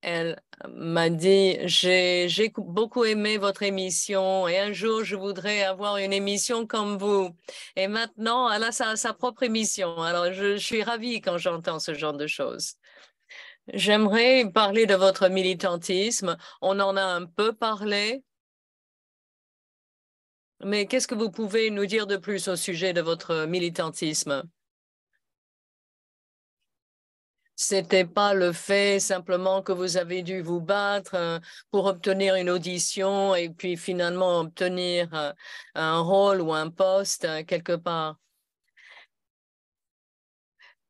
elle m'a dit, j'ai beaucoup aimé votre émission et un jour, je voudrais avoir une émission comme vous. Et maintenant, elle a sa, propre émission. Alors, je suis ravie quand j'entends ce genre de choses. J'aimerais parler de votre militantisme. On en a un peu parlé. Mais qu'est-ce que vous pouvez nous dire de plus au sujet de votre militantisme C'était pas le fait simplement que vous avez dû vous battre euh, pour obtenir une audition et puis finalement obtenir euh, un rôle ou un poste euh, quelque part.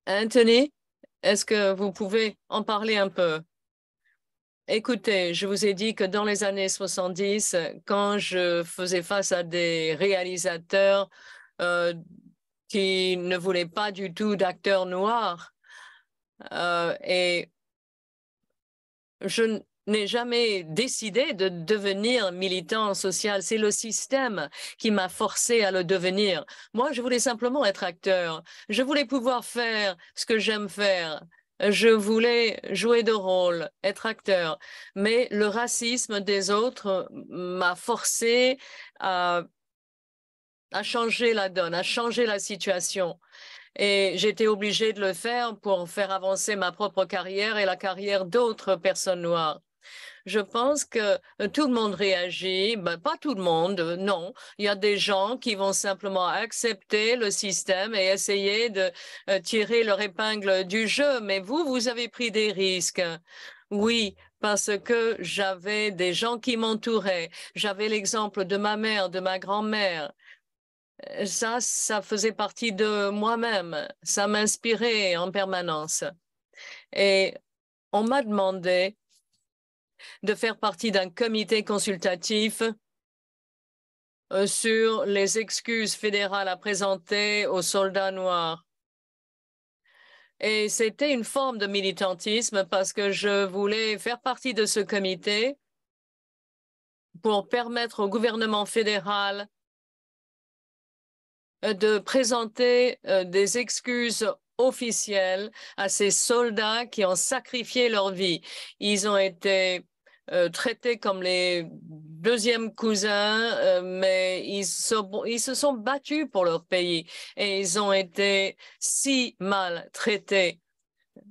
Anthony est-ce que vous pouvez en parler un peu Écoutez, je vous ai dit que dans les années 70, quand je faisais face à des réalisateurs euh, qui ne voulaient pas du tout d'acteurs noirs, euh, et je, n'ai jamais décidé de devenir militant social. C'est le système qui m'a forcé à le devenir. Moi, je voulais simplement être acteur. Je voulais pouvoir faire ce que j'aime faire. Je voulais jouer de rôle, être acteur. Mais le racisme des autres m'a forcé à, à changer la donne, à changer la situation et j'étais obligée de le faire pour faire avancer ma propre carrière et la carrière d'autres personnes noires. Je pense que euh, tout le monde réagit, ben, pas tout le monde, euh, non. Il y a des gens qui vont simplement accepter le système et essayer de euh, tirer leur épingle du jeu, mais vous, vous avez pris des risques. Oui, parce que j'avais des gens qui m'entouraient. J'avais l'exemple de ma mère, de ma grand-mère. Ça, ça faisait partie de moi-même. Ça m'inspirait en permanence. Et on m'a demandé de faire partie d'un comité consultatif euh, sur les excuses fédérales à présenter aux soldats noirs. Et c'était une forme de militantisme parce que je voulais faire partie de ce comité pour permettre au gouvernement fédéral euh, de présenter euh, des excuses Officiels à ces soldats qui ont sacrifié leur vie. Ils ont été euh, traités comme les deuxièmes cousins, euh, mais ils se sont battus pour leur pays et ils ont été si mal traités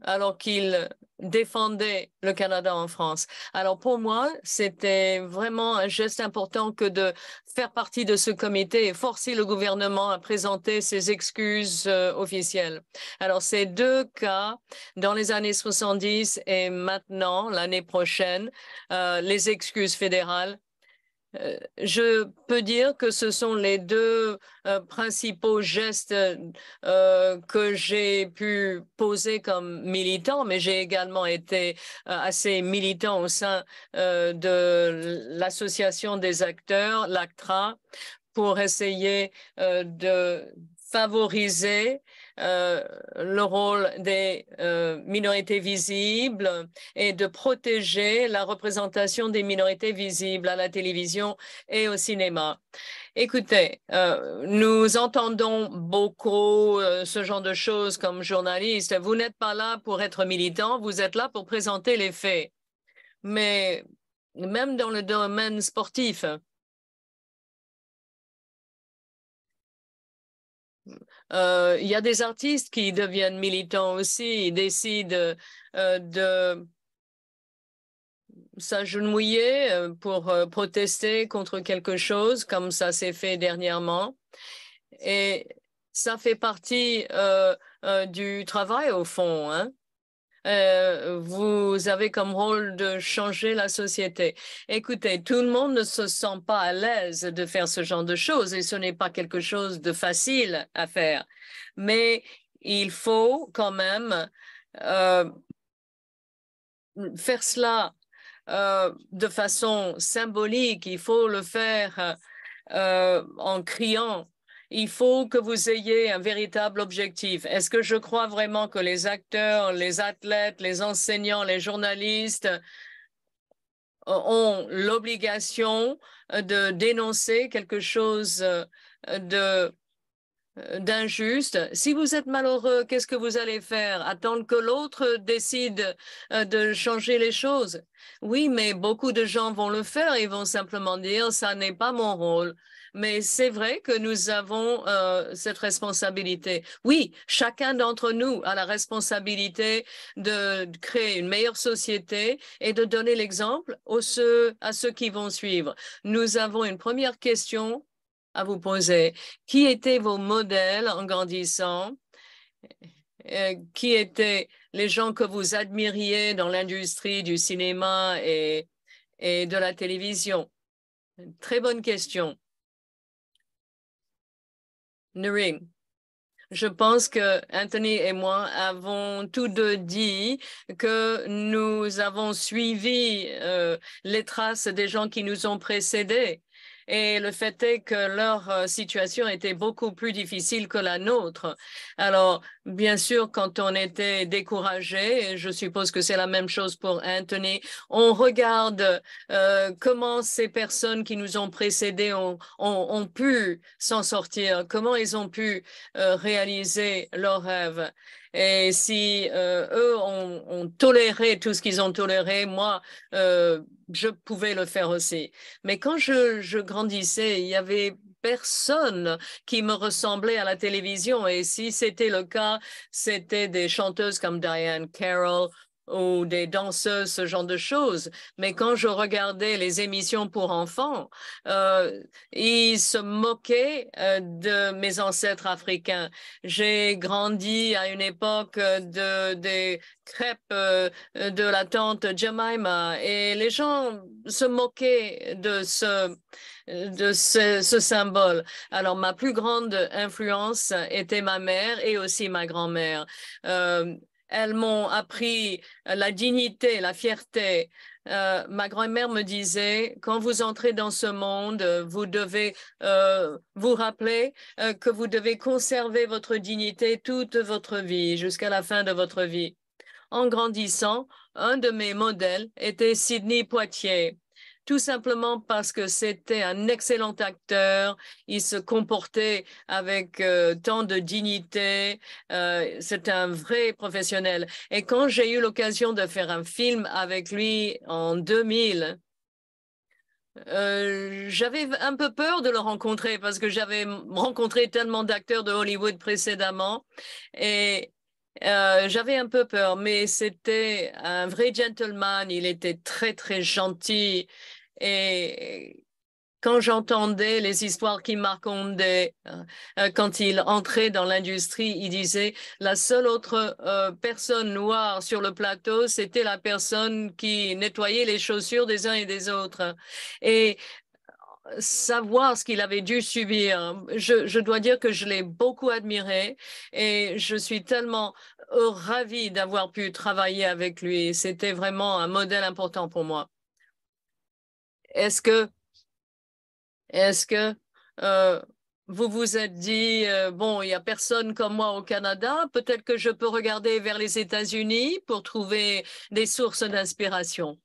alors qu'ils défendait le Canada en France. Alors pour moi, c'était vraiment un geste important que de faire partie de ce comité et forcer le gouvernement à présenter ses excuses euh, officielles. Alors ces deux cas, dans les années 70 et maintenant, l'année prochaine, euh, les excuses fédérales euh, je peux dire que ce sont les deux euh, principaux gestes euh, que j'ai pu poser comme militant, mais j'ai également été assez militant au sein de l'association des acteurs, l'ACTRA, pour essayer de favoriser euh, le rôle des euh, minorités visibles et de protéger la représentation des minorités visibles à la télévision et au cinéma. Écoutez, euh, nous entendons beaucoup ce genre de choses comme journalistes. Vous n'êtes pas là pour être militant, vous êtes là pour présenter les faits. Mais même dans le domaine sportif, Euh, il y a des artistes qui deviennent militants aussi, ils décident euh, de s'agenouiller euh, pour protester contre quelque chose, comme ça s'est fait dernièrement. Et ça fait partie du travail, au fond. Hein? Euh, vous avez comme rôle de changer la société. Écoutez, tout le monde ne se sent pas à l'aise de faire ce genre de choses et ce n'est pas quelque chose de facile à faire. Mais il faut quand même euh, faire cela euh, de façon symbolique. Il faut le faire en criant il faut que vous ayez un véritable objectif. Est-ce que je crois vraiment que les acteurs, les athlètes, les enseignants, les journalistes ont l'obligation de dénoncer quelque chose euh, de euh, d'injuste. Si vous êtes malheureux, qu'est-ce que vous allez faire Attendre que l'autre décide euh, de changer les choses Oui, mais beaucoup de gens vont le faire Ils vont simplement dire ⁇ ça n'est pas mon rôle ⁇ mais c'est vrai que nous avons euh, cette responsabilité. Oui, chacun d'entre nous a la responsabilité de créer une meilleure société et de donner l'exemple ceux, à ceux qui vont suivre. Nous avons une première question à vous poser. Qui étaient vos modèles en grandissant euh, Qui étaient les gens que vous admiriez dans l'industrie du cinéma et de la télévision Très bonne question. Je pense que Anthony et moi avons tous deux dit que nous avons suivi euh, les traces des gens qui nous ont précédés. Et le fait est que leur euh, situation était beaucoup plus difficile que la nôtre. Alors, Bien sûr, quand on était découragé, et je suppose que c'est la même chose pour Anthony, on regarde euh, comment ces personnes qui nous ont précédés ont, ont, pu s'en sortir, comment ils ont pu euh, réaliser leurs rêves. Et si euh, eux ont, ont, toléré tout ce qu'ils ont toléré, moi, je pouvais le faire aussi. Mais quand je, je grandissais, il y avait personne qui me ressemblait à la télévision. Et si c'était le cas, c'était des chanteuses comme Diane Carroll ou des danseuses, ce genre de choses. Mais quand je regardais les émissions pour enfants, euh, ils se moquaient euh, de mes ancêtres africains. J'ai grandi à une époque euh, de, des crêpes euh, de la tante Jemima et les gens se moquaient de ce de ce, symbole. Alors, ma plus grande influence était ma mère et aussi ma grand-mère. Elles m'ont appris euh, la dignité, la fierté. Euh, ma grand-mère me disait, quand vous entrez dans ce monde, euh, vous devez vous rappeler que vous devez conserver votre dignité toute votre vie, jusqu'à la fin de votre vie. En grandissant, un de mes modèles était Sydney Poitier tout simplement parce que c'était un excellent acteur, il se comportait avec euh, tant de dignité, euh, c'était un vrai professionnel. Et quand j'ai eu l'occasion de faire un film avec lui en 2000, euh, j'avais un peu peur de le rencontrer parce que j'avais rencontré tellement d'acteurs de Hollywood précédemment et j'avais un peu peur, mais c'était un vrai gentleman. Il était très, très gentil. Et quand j'entendais les histoires qui marquaient, euh, euh, quand il entrait dans l'industrie, il disait la seule autre euh, personne noire sur le plateau, c'était la personne qui nettoyait les chaussures des uns et des autres. Et savoir ce qu'il avait dû subir. Je, je, dois dire que je l'ai beaucoup admiré et je suis tellement ravie d'avoir pu travailler avec lui. C'était vraiment un modèle important pour moi. Est-ce que, est-ce que euh, vous vous êtes dit, euh, bon, il n'y a personne comme moi au Canada, peut-être que je peux regarder vers les États-Unis pour trouver des sources d'inspiration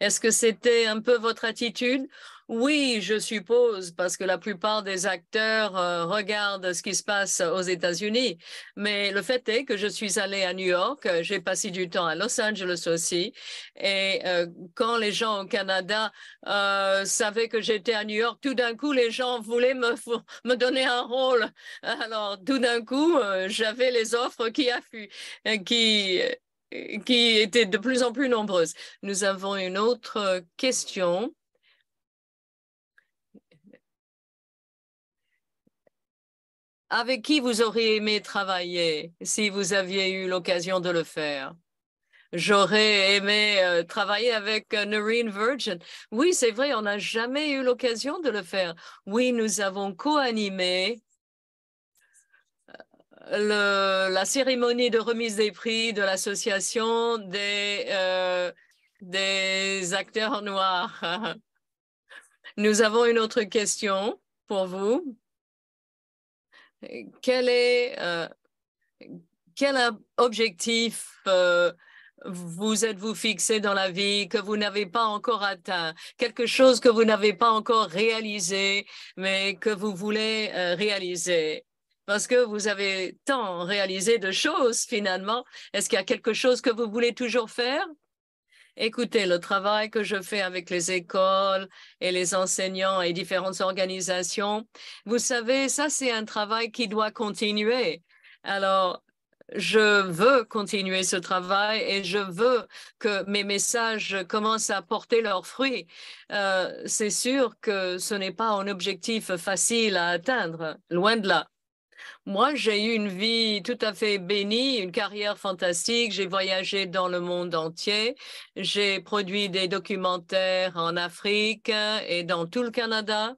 Est-ce que c'était un peu votre attitude oui, je suppose, parce que la plupart des acteurs euh, regardent ce qui se passe aux États-Unis. Mais le fait est que je suis allée à New York, euh, j'ai passé du temps à Los Angeles aussi. Et euh, quand les gens au Canada savaient que j'étais à New York, tout d'un coup, les gens voulaient me, donner un rôle. Alors, tout d'un coup, j'avais les offres qui qui étaient de plus en plus nombreuses. Nous avons une autre question. Avec qui vous auriez aimé travailler si vous aviez eu l'occasion de le faire J'aurais aimé euh, travailler avec euh, Noreen Virgin. Oui, c'est vrai, on n'a jamais eu l'occasion de le faire. Oui, nous avons co-animé euh, la cérémonie de remise des prix de l'association des acteurs noirs. Nous avons une autre question pour vous quel est euh, quel objectif euh, vous êtes-vous fixé dans la vie que vous n'avez pas encore atteint, quelque chose que vous n'avez pas encore réalisé, mais que vous voulez euh, réaliser parce que vous avez tant réalisé de choses finalement. Est-ce qu'il y a quelque chose que vous voulez toujours faire Écoutez, le travail que je fais avec les écoles et les enseignants et différentes organisations, vous savez, ça, c'est un travail qui doit continuer. Alors, je veux continuer ce travail et je veux que mes messages commencent à porter leurs fruits. Euh, c'est sûr que ce n'est pas un objectif facile à atteindre, loin de là. Moi, j'ai eu une vie tout à fait bénie, une carrière fantastique. J'ai voyagé dans le monde entier. J'ai produit des documentaires en Afrique et dans tout le Canada.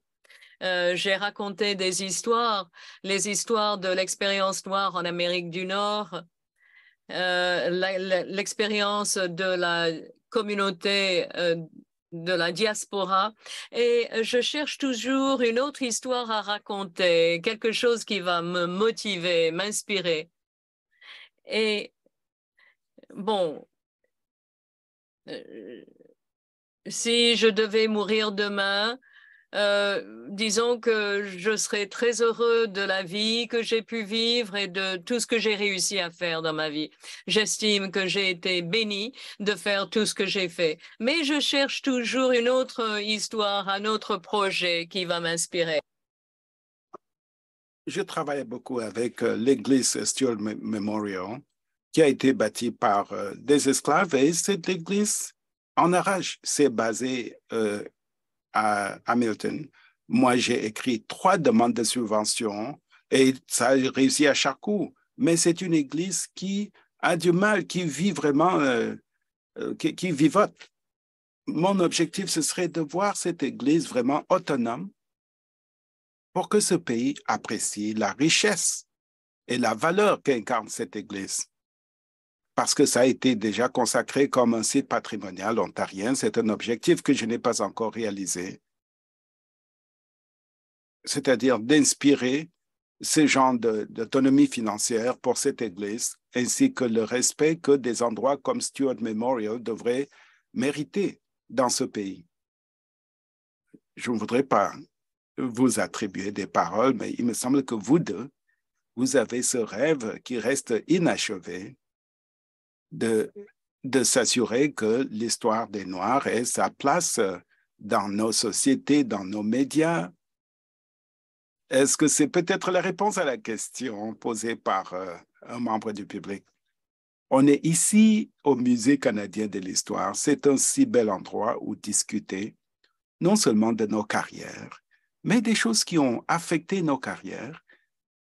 Euh, j'ai raconté des histoires, les histoires de l'expérience noire en Amérique du Nord, euh, l'expérience de la communauté euh, de la diaspora et je cherche toujours une autre histoire à raconter, quelque chose qui va me motiver, m'inspirer. Et bon, euh, si je devais mourir demain, euh, disons que je serai très heureux de la vie que j'ai pu vivre et de tout ce que j'ai réussi à faire dans ma vie. J'estime que j'ai été bénie de faire tout ce que j'ai fait. Mais je cherche toujours une autre euh, histoire, un autre projet qui va m'inspirer. Je travaille beaucoup avec euh, l'église Stuart Memorial qui a été bâtie par des esclaves et cette église en Arache s'est basée à Hamilton, moi, j'ai écrit trois demandes de subvention et ça a réussi à chaque coup. Mais c'est une église qui a du mal, qui vit vraiment, euh, euh, qui, qui vivote. Mon objectif, ce serait de voir cette église vraiment autonome pour que ce pays apprécie la richesse et la valeur qu'incarne cette église parce que ça a été déjà consacré comme un site patrimonial ontarien. C'est un objectif que je n'ai pas encore réalisé, c'est-à-dire d'inspirer ces gens d'autonomie financière pour cette Église, ainsi que le respect que des endroits comme Stuart Memorial devraient mériter dans ce pays. Je ne voudrais pas vous attribuer des paroles, mais il me semble que vous deux, vous avez ce rêve qui reste inachevé de, de s'assurer que l'histoire des Noirs ait sa place euh, dans nos sociétés, dans nos médias. Est-ce que c'est peut-être la réponse à la question posée par euh, un membre du public? On est ici au Musée canadien de l'histoire. C'est un si bel endroit où discuter non seulement de nos carrières, mais des choses qui ont affecté nos carrières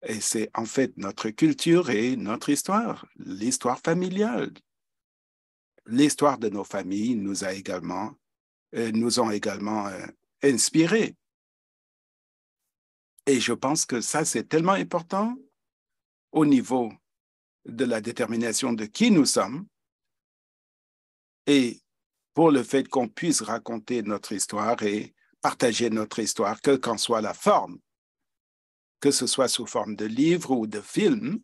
et c'est en fait notre culture et notre histoire, l'histoire familiale. L'histoire de nos familles nous a également, euh, nous ont également euh, inspirés. Et je pense que ça, c'est tellement important au niveau de la détermination de qui nous sommes et pour le fait qu'on puisse raconter notre histoire et partager notre histoire, quelle qu'en soit la forme que ce soit sous forme de livres ou de films,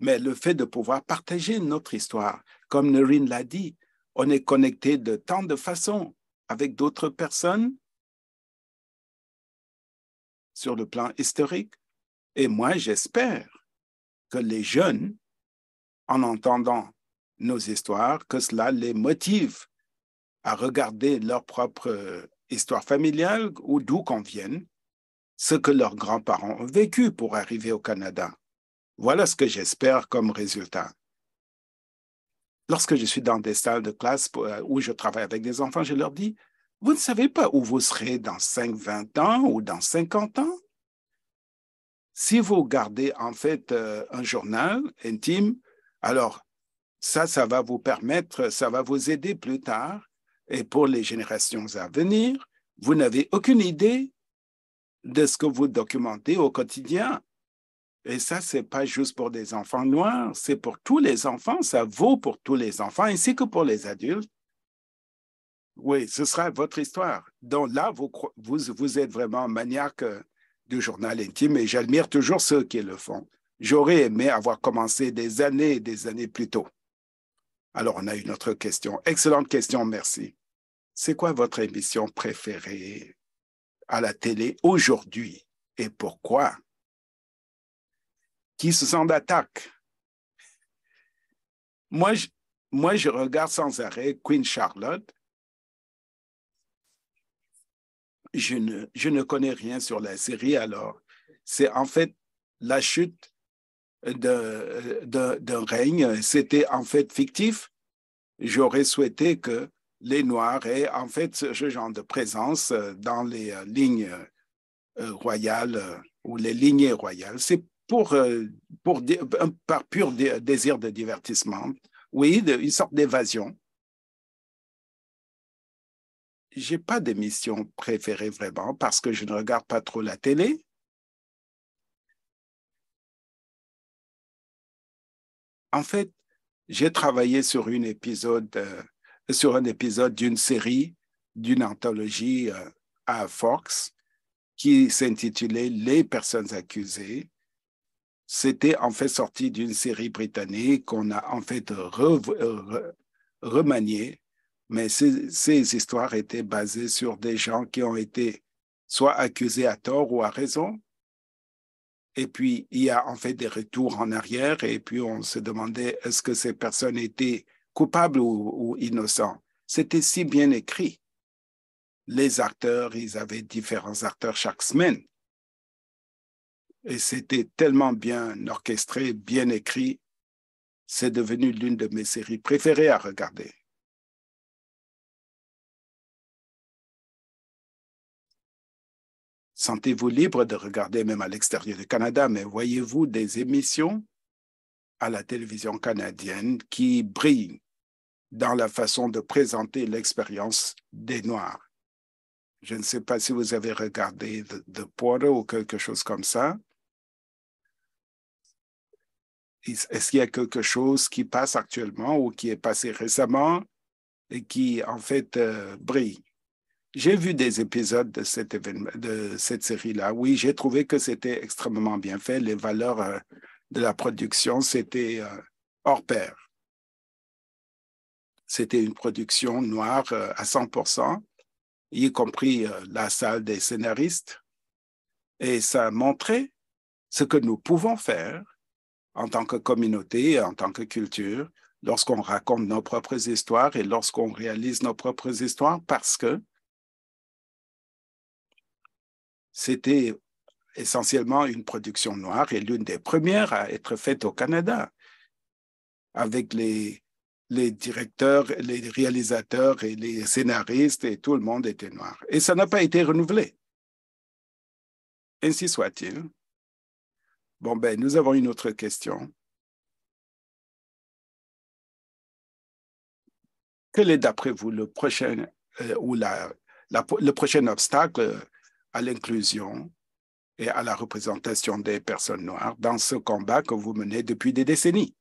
mais le fait de pouvoir partager notre histoire. Comme Nerine l'a dit, on est connecté de tant de façons avec d'autres personnes sur le plan historique. Et moi, j'espère que les jeunes, en entendant nos histoires, que cela les motive à regarder leur propre histoire familiale ou d'où qu'on vienne ce que leurs grands-parents ont vécu pour arriver au Canada. Voilà ce que j'espère comme résultat. Lorsque je suis dans des salles de classe euh, où je travaille avec des enfants, je leur dis, vous ne savez pas où vous serez dans 5, 20 ans ou dans 50 ans. Si vous gardez en fait euh, un journal intime, alors ça, ça va vous permettre, ça va vous aider plus tard et pour les générations à venir. Vous n'avez aucune idée de ce que vous documentez au quotidien. Et ça, n'est pas juste pour des enfants noirs, c'est pour tous les enfants, ça vaut pour tous les enfants ainsi que pour les adultes. Oui, ce sera votre histoire. Donc là, vous, vous, vous êtes vraiment maniaque euh, du journal intime et j'admire toujours ceux qui le font. J'aurais aimé avoir commencé des années et des années plus tôt. Alors, on a une autre question. Excellente question, merci. C'est quoi votre émission préférée? à la télé aujourd'hui et pourquoi Qui se sent d'attaque moi je, moi, je regarde sans arrêt Queen Charlotte. Je ne, je ne connais rien sur la série, alors c'est en fait la chute de d'un règne. C'était en fait fictif. J'aurais souhaité que les Noirs et en fait ce genre de présence euh, dans les euh, lignes euh, royales ou les lignées royales. C'est pour, pour, par pur désir de divertissement, oui, une sorte d'évasion. J'ai pas d'émission préférée vraiment parce que je ne regarde pas trop la télé. En fait, j'ai travaillé sur un épisode sur un épisode d'une série, d'une anthologie euh, à Fox qui s'intitulait Les personnes accusées. C'était en fait sorti d'une série britannique qu'on a en fait remanié, remaniée, mais ces, ces, histoires étaient basées sur des gens qui ont été soit accusés à tort ou à raison. Et puis, il y a en fait des retours en arrière, et puis on se demandait est-ce que ces personnes étaient coupable ou, innocent. C'était si bien écrit. Les acteurs, ils avaient différents acteurs chaque semaine. Et c'était tellement bien orchestré, bien écrit. C'est devenu l'une de mes séries préférées à regarder. Sentez-vous libre de regarder même à l'extérieur du Canada, mais voyez-vous des émissions à la télévision canadienne qui brille dans la façon de présenter l'expérience des Noirs. Je ne sais pas si vous avez regardé The, The ou quelque chose comme ça. Est-ce qu'il y a quelque chose qui passe actuellement ou qui est passé récemment et qui, en fait, euh, brille? J'ai vu des épisodes de, cette série-là. Oui, j'ai trouvé que c'était extrêmement bien fait. Les valeurs euh, de la production, c'était euh, hors pair. C'était une production noire euh, à 100%, y compris euh, la salle des scénaristes. Et ça montrait ce que nous pouvons faire en tant que communauté, en tant que culture, lorsqu'on raconte nos propres histoires et lorsqu'on réalise nos propres histoires, parce que c'était essentiellement une production noire et l'une des premières à être faite au Canada avec les, directeurs, les réalisateurs et les scénaristes et tout le monde était noir. Et ça n'a pas été renouvelé. Ainsi soit-il. Bon, ben, nous avons une autre question. Quel est, d'après vous, le prochain euh, ou le prochain obstacle à l'inclusion et à la représentation des personnes noires dans ce combat que vous menez depuis des décennies.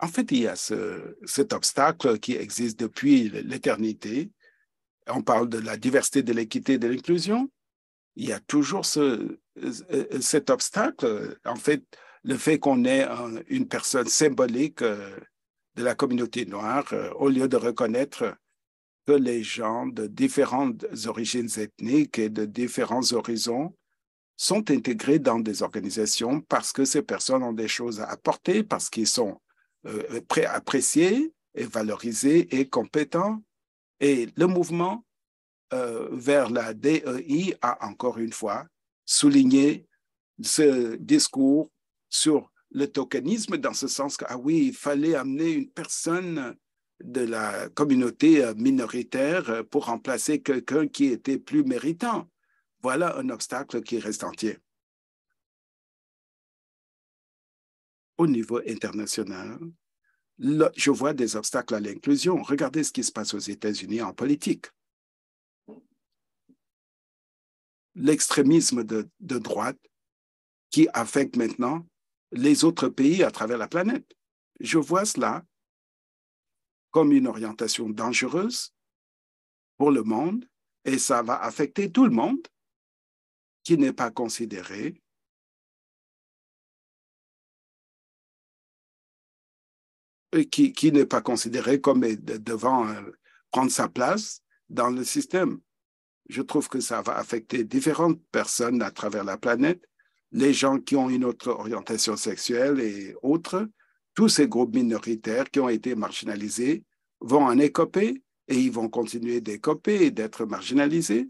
En fait, il y a ce, cet obstacle qui existe depuis l'éternité. On parle de la diversité, de l'équité, de l'inclusion. Il y a toujours ce, cet obstacle. En fait, le fait qu'on ait une personne symbolique euh, de la communauté noire, euh, au lieu de reconnaître que les gens de différentes origines ethniques et de différents horizons sont intégrés dans des organisations parce que ces personnes ont des choses à apporter, parce qu'ils sont euh, euh appréciés et valorisés et compétents. Et le mouvement euh, vers la DEI a encore une fois souligné ce discours sur le tokenisme dans ce sens que, ah oui, il fallait amener une personne de la communauté euh, minoritaire euh, pour remplacer quelqu'un qui était plus méritant. Voilà un obstacle qui reste entier. Au niveau international, je vois des obstacles à l'inclusion. Regardez ce qui se passe aux États-Unis en politique. L'extrémisme de droite qui affecte maintenant les autres pays à travers la planète. Je vois cela comme une orientation dangereuse pour le monde et ça va affecter tout le monde qui n'est pas considéré qui, qui n'est pas considéré comme devant euh, prendre sa place dans le système. Je trouve que ça va affecter différentes personnes à travers la planète, les gens qui ont une autre orientation sexuelle et autres, tous ces groupes minoritaires qui ont été marginalisés vont en écoper et ils vont continuer d'écoper et d'être marginalisés.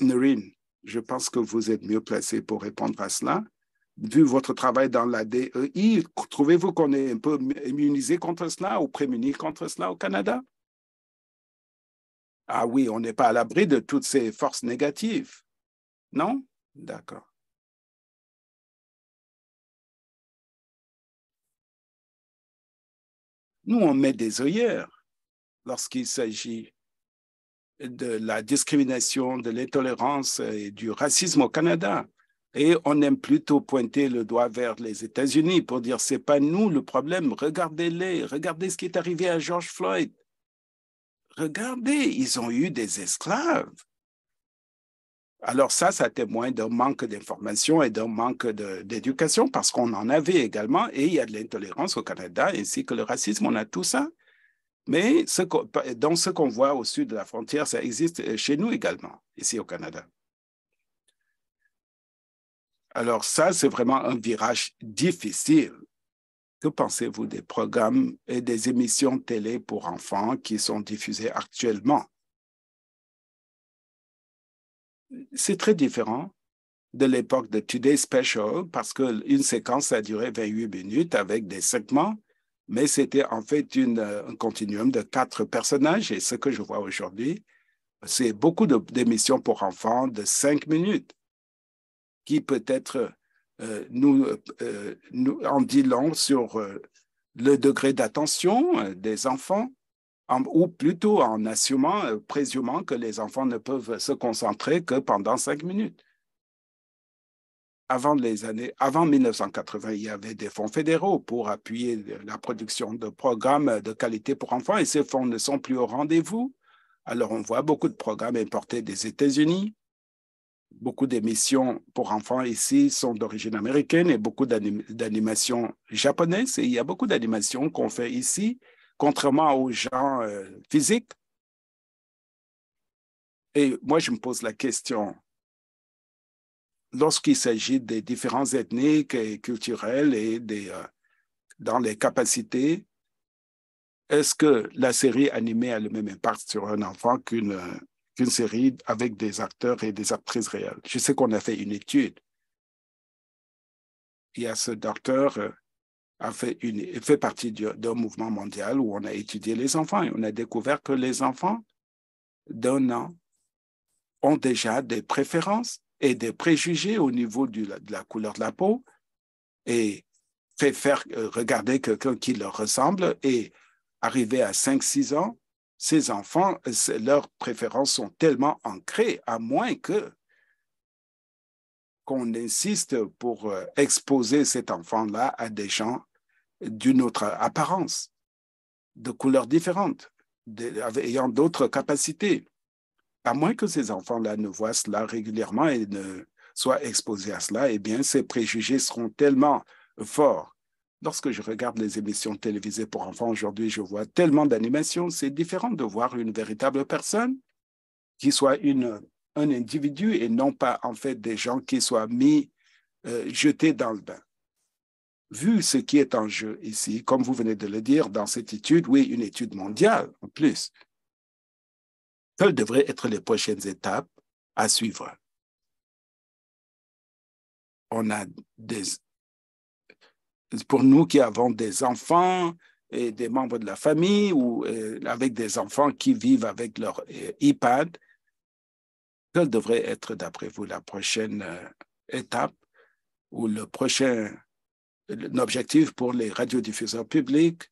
Noreen, je pense que vous êtes mieux placé pour répondre à cela. Vu votre travail dans la DEI, trouvez-vous qu'on est un peu immunisé contre cela ou prémuni contre cela au Canada? Ah oui, on n'est pas à l'abri de toutes ces forces négatives. Non? D'accord. Nous, on met des œillères lorsqu'il s'agit de la discrimination, de l'intolérance et du racisme au Canada. Et on aime plutôt pointer le doigt vers les États-Unis pour dire c'est pas nous le problème, regardez-les, regardez ce qui est arrivé à George Floyd. Regardez, ils ont eu des esclaves. Alors ça, ça témoigne d'un manque d'information et d'un manque d'éducation parce qu'on en avait également et il y a de l'intolérance au Canada ainsi que le racisme, on a tout ça. Mais ce dans ce qu'on voit au sud de la frontière, ça existe chez nous également, ici au Canada. Alors ça, c'est vraiment un virage difficile. Que pensez-vous des programmes et des émissions télé pour enfants qui sont diffusées actuellement c'est très différent de l'époque de Today Special parce qu'une séquence a duré 28 minutes avec des segments, mais c'était en fait euh, un continuum de quatre personnages et ce que je vois aujourd'hui, c'est beaucoup d'émissions pour enfants de cinq minutes qui peut-être euh, euh, nous, en dit long sur le degré d'attention des enfants ou plutôt en assumant, euh, présumant que les enfants ne peuvent se concentrer que pendant cinq minutes. Avant, les années, avant 1980, il y avait des fonds fédéraux pour appuyer la production de programmes de qualité pour enfants et ces fonds ne sont plus au rendez-vous. Alors, on voit beaucoup de programmes importés des États-Unis. Beaucoup d'émissions pour enfants ici sont d'origine américaine et beaucoup d'animations japonaises. Et il y a beaucoup d'animations qu'on fait ici contrairement aux gens euh, physiques. Et moi, je me pose la question, lorsqu'il s'agit des différences ethniques et culturelles et des, euh, dans les capacités, est-ce que la série animée a le même impact sur un enfant qu'une euh, qu'une série avec des acteurs et des actrices réelles Je sais qu'on a fait une étude. Il y a ce docteur a fait, partie d'un mouvement mondial où on a étudié les enfants et on a découvert que les enfants d'un an ont déjà des préférences et des préjugés au niveau de la couleur de la peau et préfèrent euh, regarder quelqu'un qui leur ressemble et arrivé à 5-6 ans, ces enfants, euh, leurs préférences sont tellement ancrées, à moins que qu'on insiste pour euh, exposer cet enfant-là à des gens d'une autre apparence, de couleurs différentes, ayant d'autres capacités, à moins que ces enfants-là ne voient cela régulièrement et ne soient exposés à cela, eh bien, ces préjugés seront tellement forts. Lorsque je regarde les émissions télévisées pour enfants aujourd'hui, je vois tellement d'animations. C'est différent de voir une véritable personne qui soit une, un individu et non pas en fait des gens qui soient mis, euh, jetés dans le bain vu ce qui est en jeu ici, comme vous venez de le dire dans cette étude, oui, une étude mondiale en plus, quelles devraient être les prochaines étapes à suivre? On a des, pour nous qui avons des enfants et des membres de la famille ou euh, avec des enfants qui vivent avec leur euh, iPad, quelle devrait être, d'après vous, la prochaine euh, étape ou le prochain L'objectif objectif pour les radiodiffuseurs publics.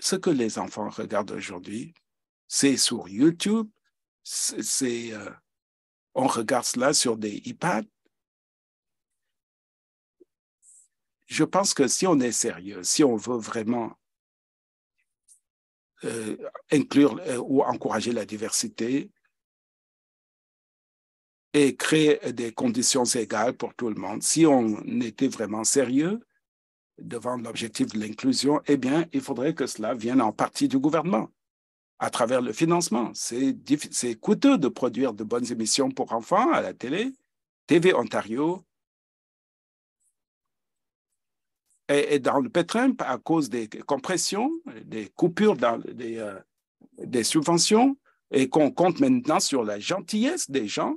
Ce que les enfants regardent aujourd'hui, c'est sur YouTube, c'est euh, on regarde cela sur des iPads. Je pense que si on est sérieux, si on veut vraiment euh, inclure euh, ou encourager la diversité, et créer des conditions égales pour tout le monde. Si on était vraiment sérieux devant l'objectif de l'inclusion, eh bien, il faudrait que cela vienne en partie du gouvernement à travers le financement. C'est coûteux de produire de bonnes émissions pour enfants à la télé. TV Ontario et, dans le pétrin, à cause des compressions, des coupures dans, euh, des subventions, et qu'on compte maintenant sur la gentillesse des gens,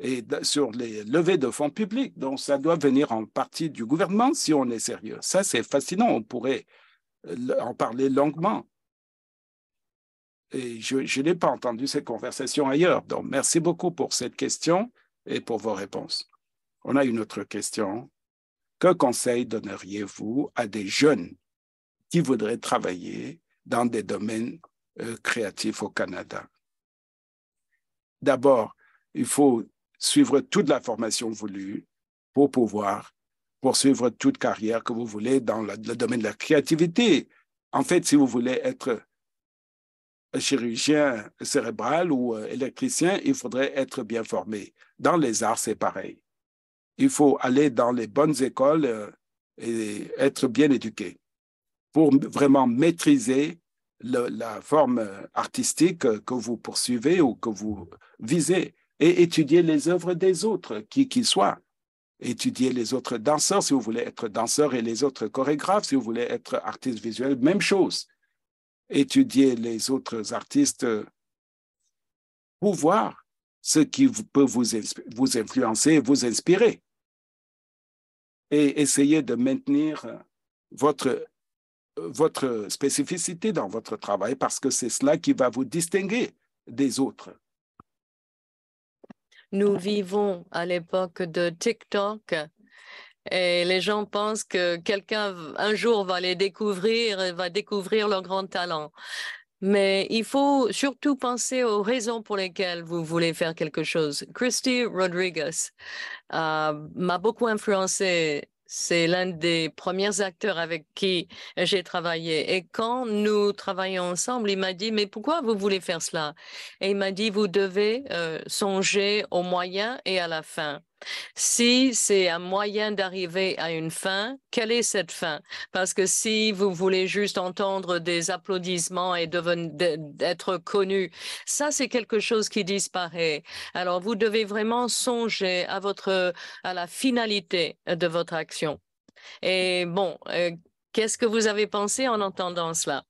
et sur les levées de fonds publics. Donc, ça doit venir en partie du gouvernement si on est sérieux. Ça, c'est fascinant. On pourrait euh, en parler longuement. Et je, n'ai pas entendu cette conversation ailleurs. Donc, merci beaucoup pour cette question et pour vos réponses. On a une autre question. Que conseil donneriez-vous à des jeunes qui voudraient travailler dans des domaines euh, créatifs au Canada? D'abord, il faut suivre toute la formation voulue pour pouvoir poursuivre toute carrière que vous voulez dans le, domaine de la créativité. En fait, si vous voulez être chirurgien cérébral ou euh, électricien, il faudrait être bien formé. Dans les arts, c'est pareil. Il faut aller dans les bonnes écoles euh, et être bien éduqué pour vraiment maîtriser la forme euh, artistique que vous poursuivez ou que vous visez et étudier les œuvres des autres, qui qu'ils soient. Étudier les autres danseurs, si vous voulez être danseur, et les autres chorégraphes, si vous voulez être artiste visuel, même chose. Étudier les autres artistes pour voir ce qui peut vous, influencer et vous inspirer. Et essayer de maintenir votre, votre spécificité dans votre travail parce que c'est cela qui va vous distinguer des autres. Nous vivons à l'époque de TikTok et les gens pensent que quelqu'un un jour va les découvrir et va découvrir leur grand talent. Mais il faut surtout penser aux raisons pour lesquelles vous voulez faire quelque chose. Christy Rodriguez euh, m'a beaucoup influencé c'est l'un des premiers acteurs avec qui j'ai travaillé. Et quand nous travaillons ensemble, il m'a dit, mais pourquoi vous voulez faire cela Et il m'a dit, vous devez euh, songer aux moyens et à la fin. Si c'est un moyen d'arriver à une fin, quelle est cette fin Parce que si vous voulez juste entendre des applaudissements et être connu, ça c'est quelque chose qui disparaît. Alors vous devez vraiment songer à votre à la finalité de votre action. Et bon, euh, qu'est-ce que vous avez pensé en entendant cela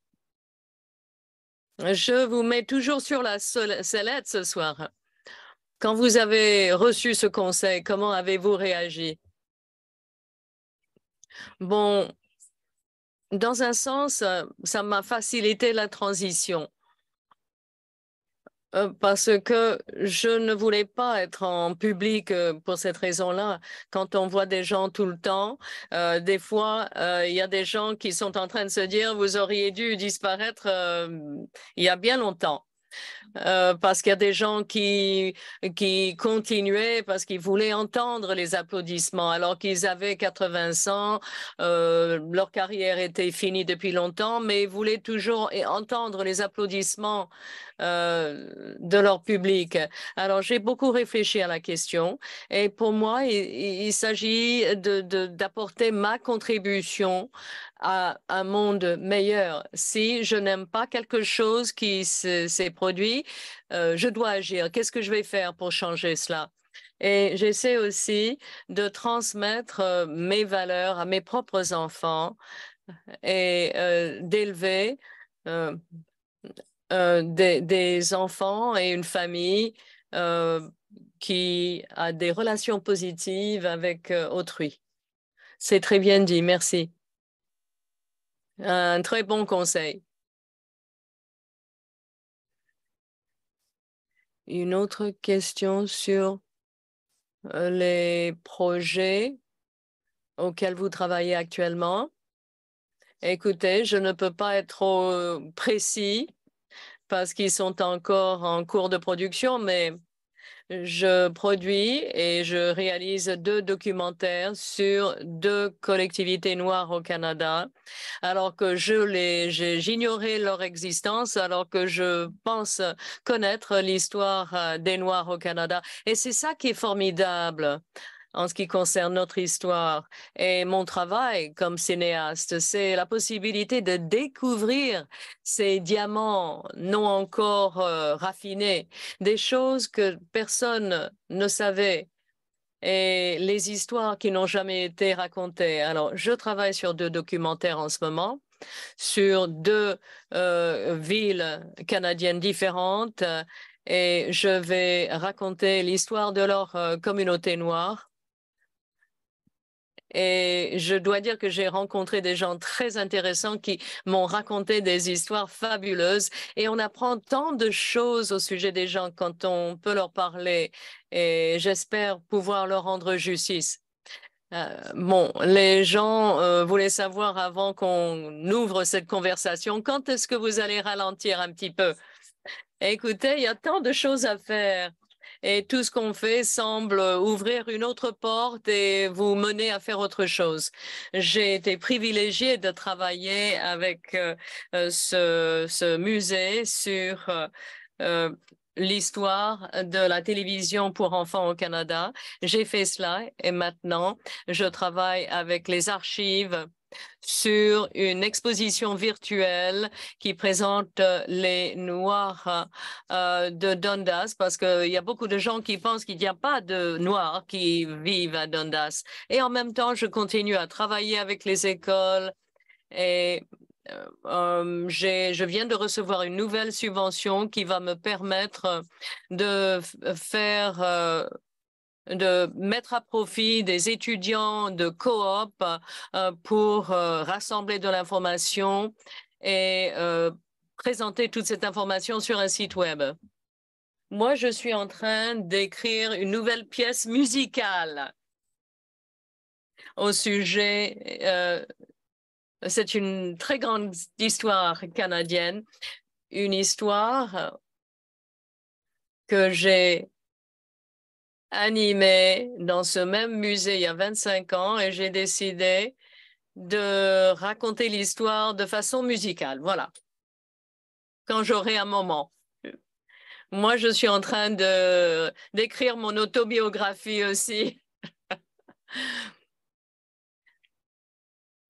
Je vous mets toujours sur la sellette ce soir. Quand vous avez reçu ce conseil, comment avez-vous réagi Bon, dans un sens, euh, ça m'a facilité la transition euh, parce que je ne voulais pas être en public euh, pour cette raison-là. Quand on voit des gens tout le temps, des fois, il y a des gens qui sont en train de se dire, vous auriez dû disparaître il y a bien longtemps. Euh, parce qu'il y a des gens qui, qui continuaient parce qu'ils voulaient entendre les applaudissements alors qu'ils avaient 80 ans, euh, leur carrière était finie depuis longtemps, mais ils voulaient toujours entendre les applaudissements euh, de leur public. Alors, j'ai beaucoup réfléchi à la question et pour moi, il, s'agit d'apporter de, d'apporter ma contribution à un monde meilleur. Si je n'aime pas quelque chose qui s'est produit, euh, je dois agir. Qu'est-ce que je vais faire pour changer cela? Et j'essaie aussi de transmettre euh, mes valeurs à mes propres enfants et d'élever euh, euh, des, enfants et une famille euh, qui a des relations positives avec euh, autrui. C'est très bien dit, merci. Un très bon conseil. Une autre question sur les projets auxquels vous travaillez actuellement. Écoutez, je ne peux pas être précis parce qu'ils sont encore en cours de production, mais je produis et je réalise deux documentaires sur deux collectivités noires au Canada, alors que j'ignorais leur existence, alors que je pense connaître l'histoire euh, des Noirs au Canada. Et c'est ça qui est formidable en ce qui concerne notre histoire. Et mon travail comme cinéaste, c'est la possibilité de découvrir ces diamants non encore euh, raffinés, des choses que personne ne savait et les histoires qui n'ont jamais été racontées. Alors, je travaille sur deux documentaires en ce moment sur deux euh, villes canadiennes différentes euh, et je vais raconter l'histoire de leur communauté noire et je dois dire que j'ai rencontré des gens très intéressants qui m'ont raconté des histoires fabuleuses. Et on apprend tant de choses au sujet des gens quand on peut leur parler. Et j'espère pouvoir leur rendre justice. Euh, bon, les gens euh, voulaient savoir avant qu'on ouvre cette conversation, quand est-ce que vous allez ralentir un petit peu Écoutez, il y a tant de choses à faire et tout ce qu'on fait semble euh, ouvrir une autre porte et vous mener à faire autre chose. J'ai été privilégiée de travailler avec euh, euh, ce, musée sur l'histoire de la télévision pour enfants au Canada. J'ai fait cela et maintenant je travaille avec les archives sur une exposition virtuelle qui présente euh, les Noirs euh, de Dondas parce qu'il y a beaucoup de gens qui pensent qu'il n'y a pas de Noirs qui vivent à Dondas Et en même temps, je continue à travailler avec les écoles et euh, je viens de recevoir une nouvelle subvention qui va me permettre de faire de mettre à profit des étudiants de coop euh, pour euh, rassembler de l'information et euh, présenter toute cette information sur un site web. Moi, je suis en train d'écrire une nouvelle pièce musicale au sujet. c'est une très grande histoire canadienne, une histoire que j'ai animé dans ce même musée il y a 25 ans et j'ai décidé de raconter l'histoire de façon musicale. Voilà. Quand j'aurai un moment. Moi, je suis en train de d'écrire mon autobiographie aussi.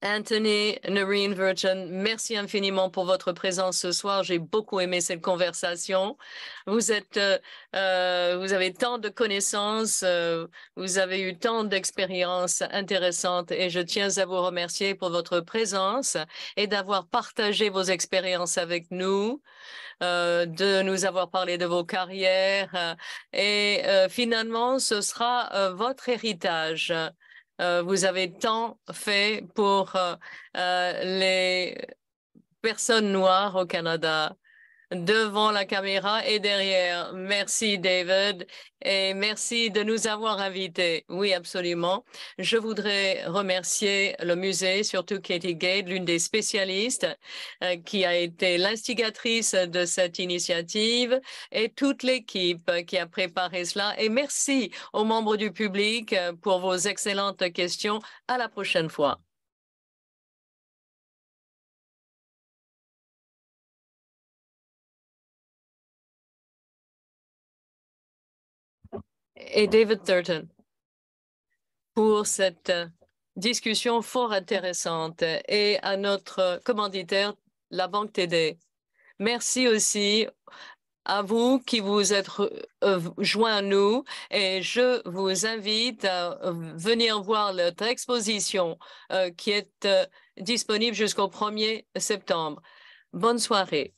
Anthony, Noreen Virgin, merci infiniment pour votre présence ce soir. J'ai beaucoup aimé cette conversation. Vous êtes, euh, euh vous avez tant de connaissances, euh, vous avez eu tant d'expériences intéressantes et je tiens à vous remercier pour votre présence et d'avoir partagé vos expériences avec nous, euh, de nous avoir parlé de vos carrières euh, et finalement, ce sera votre héritage. Euh, vous avez tant fait pour euh, euh, les personnes noires au Canada devant la caméra et derrière. Merci David et merci de nous avoir invités. Oui, absolument. Je voudrais remercier le musée, surtout Katie Gade, l'une des spécialistes euh, qui a été l'instigatrice de cette initiative et toute l'équipe qui a préparé cela. Et merci aux membres du public euh, pour vos excellentes questions. À la prochaine fois. et David Thurton pour cette euh, discussion fort intéressante et à notre commanditaire, la Banque TD. Merci aussi à vous qui vous êtes euh, euh, joints à nous et je vous invite à venir voir notre exposition qui est disponible jusqu'au 1er septembre. Bonne soirée.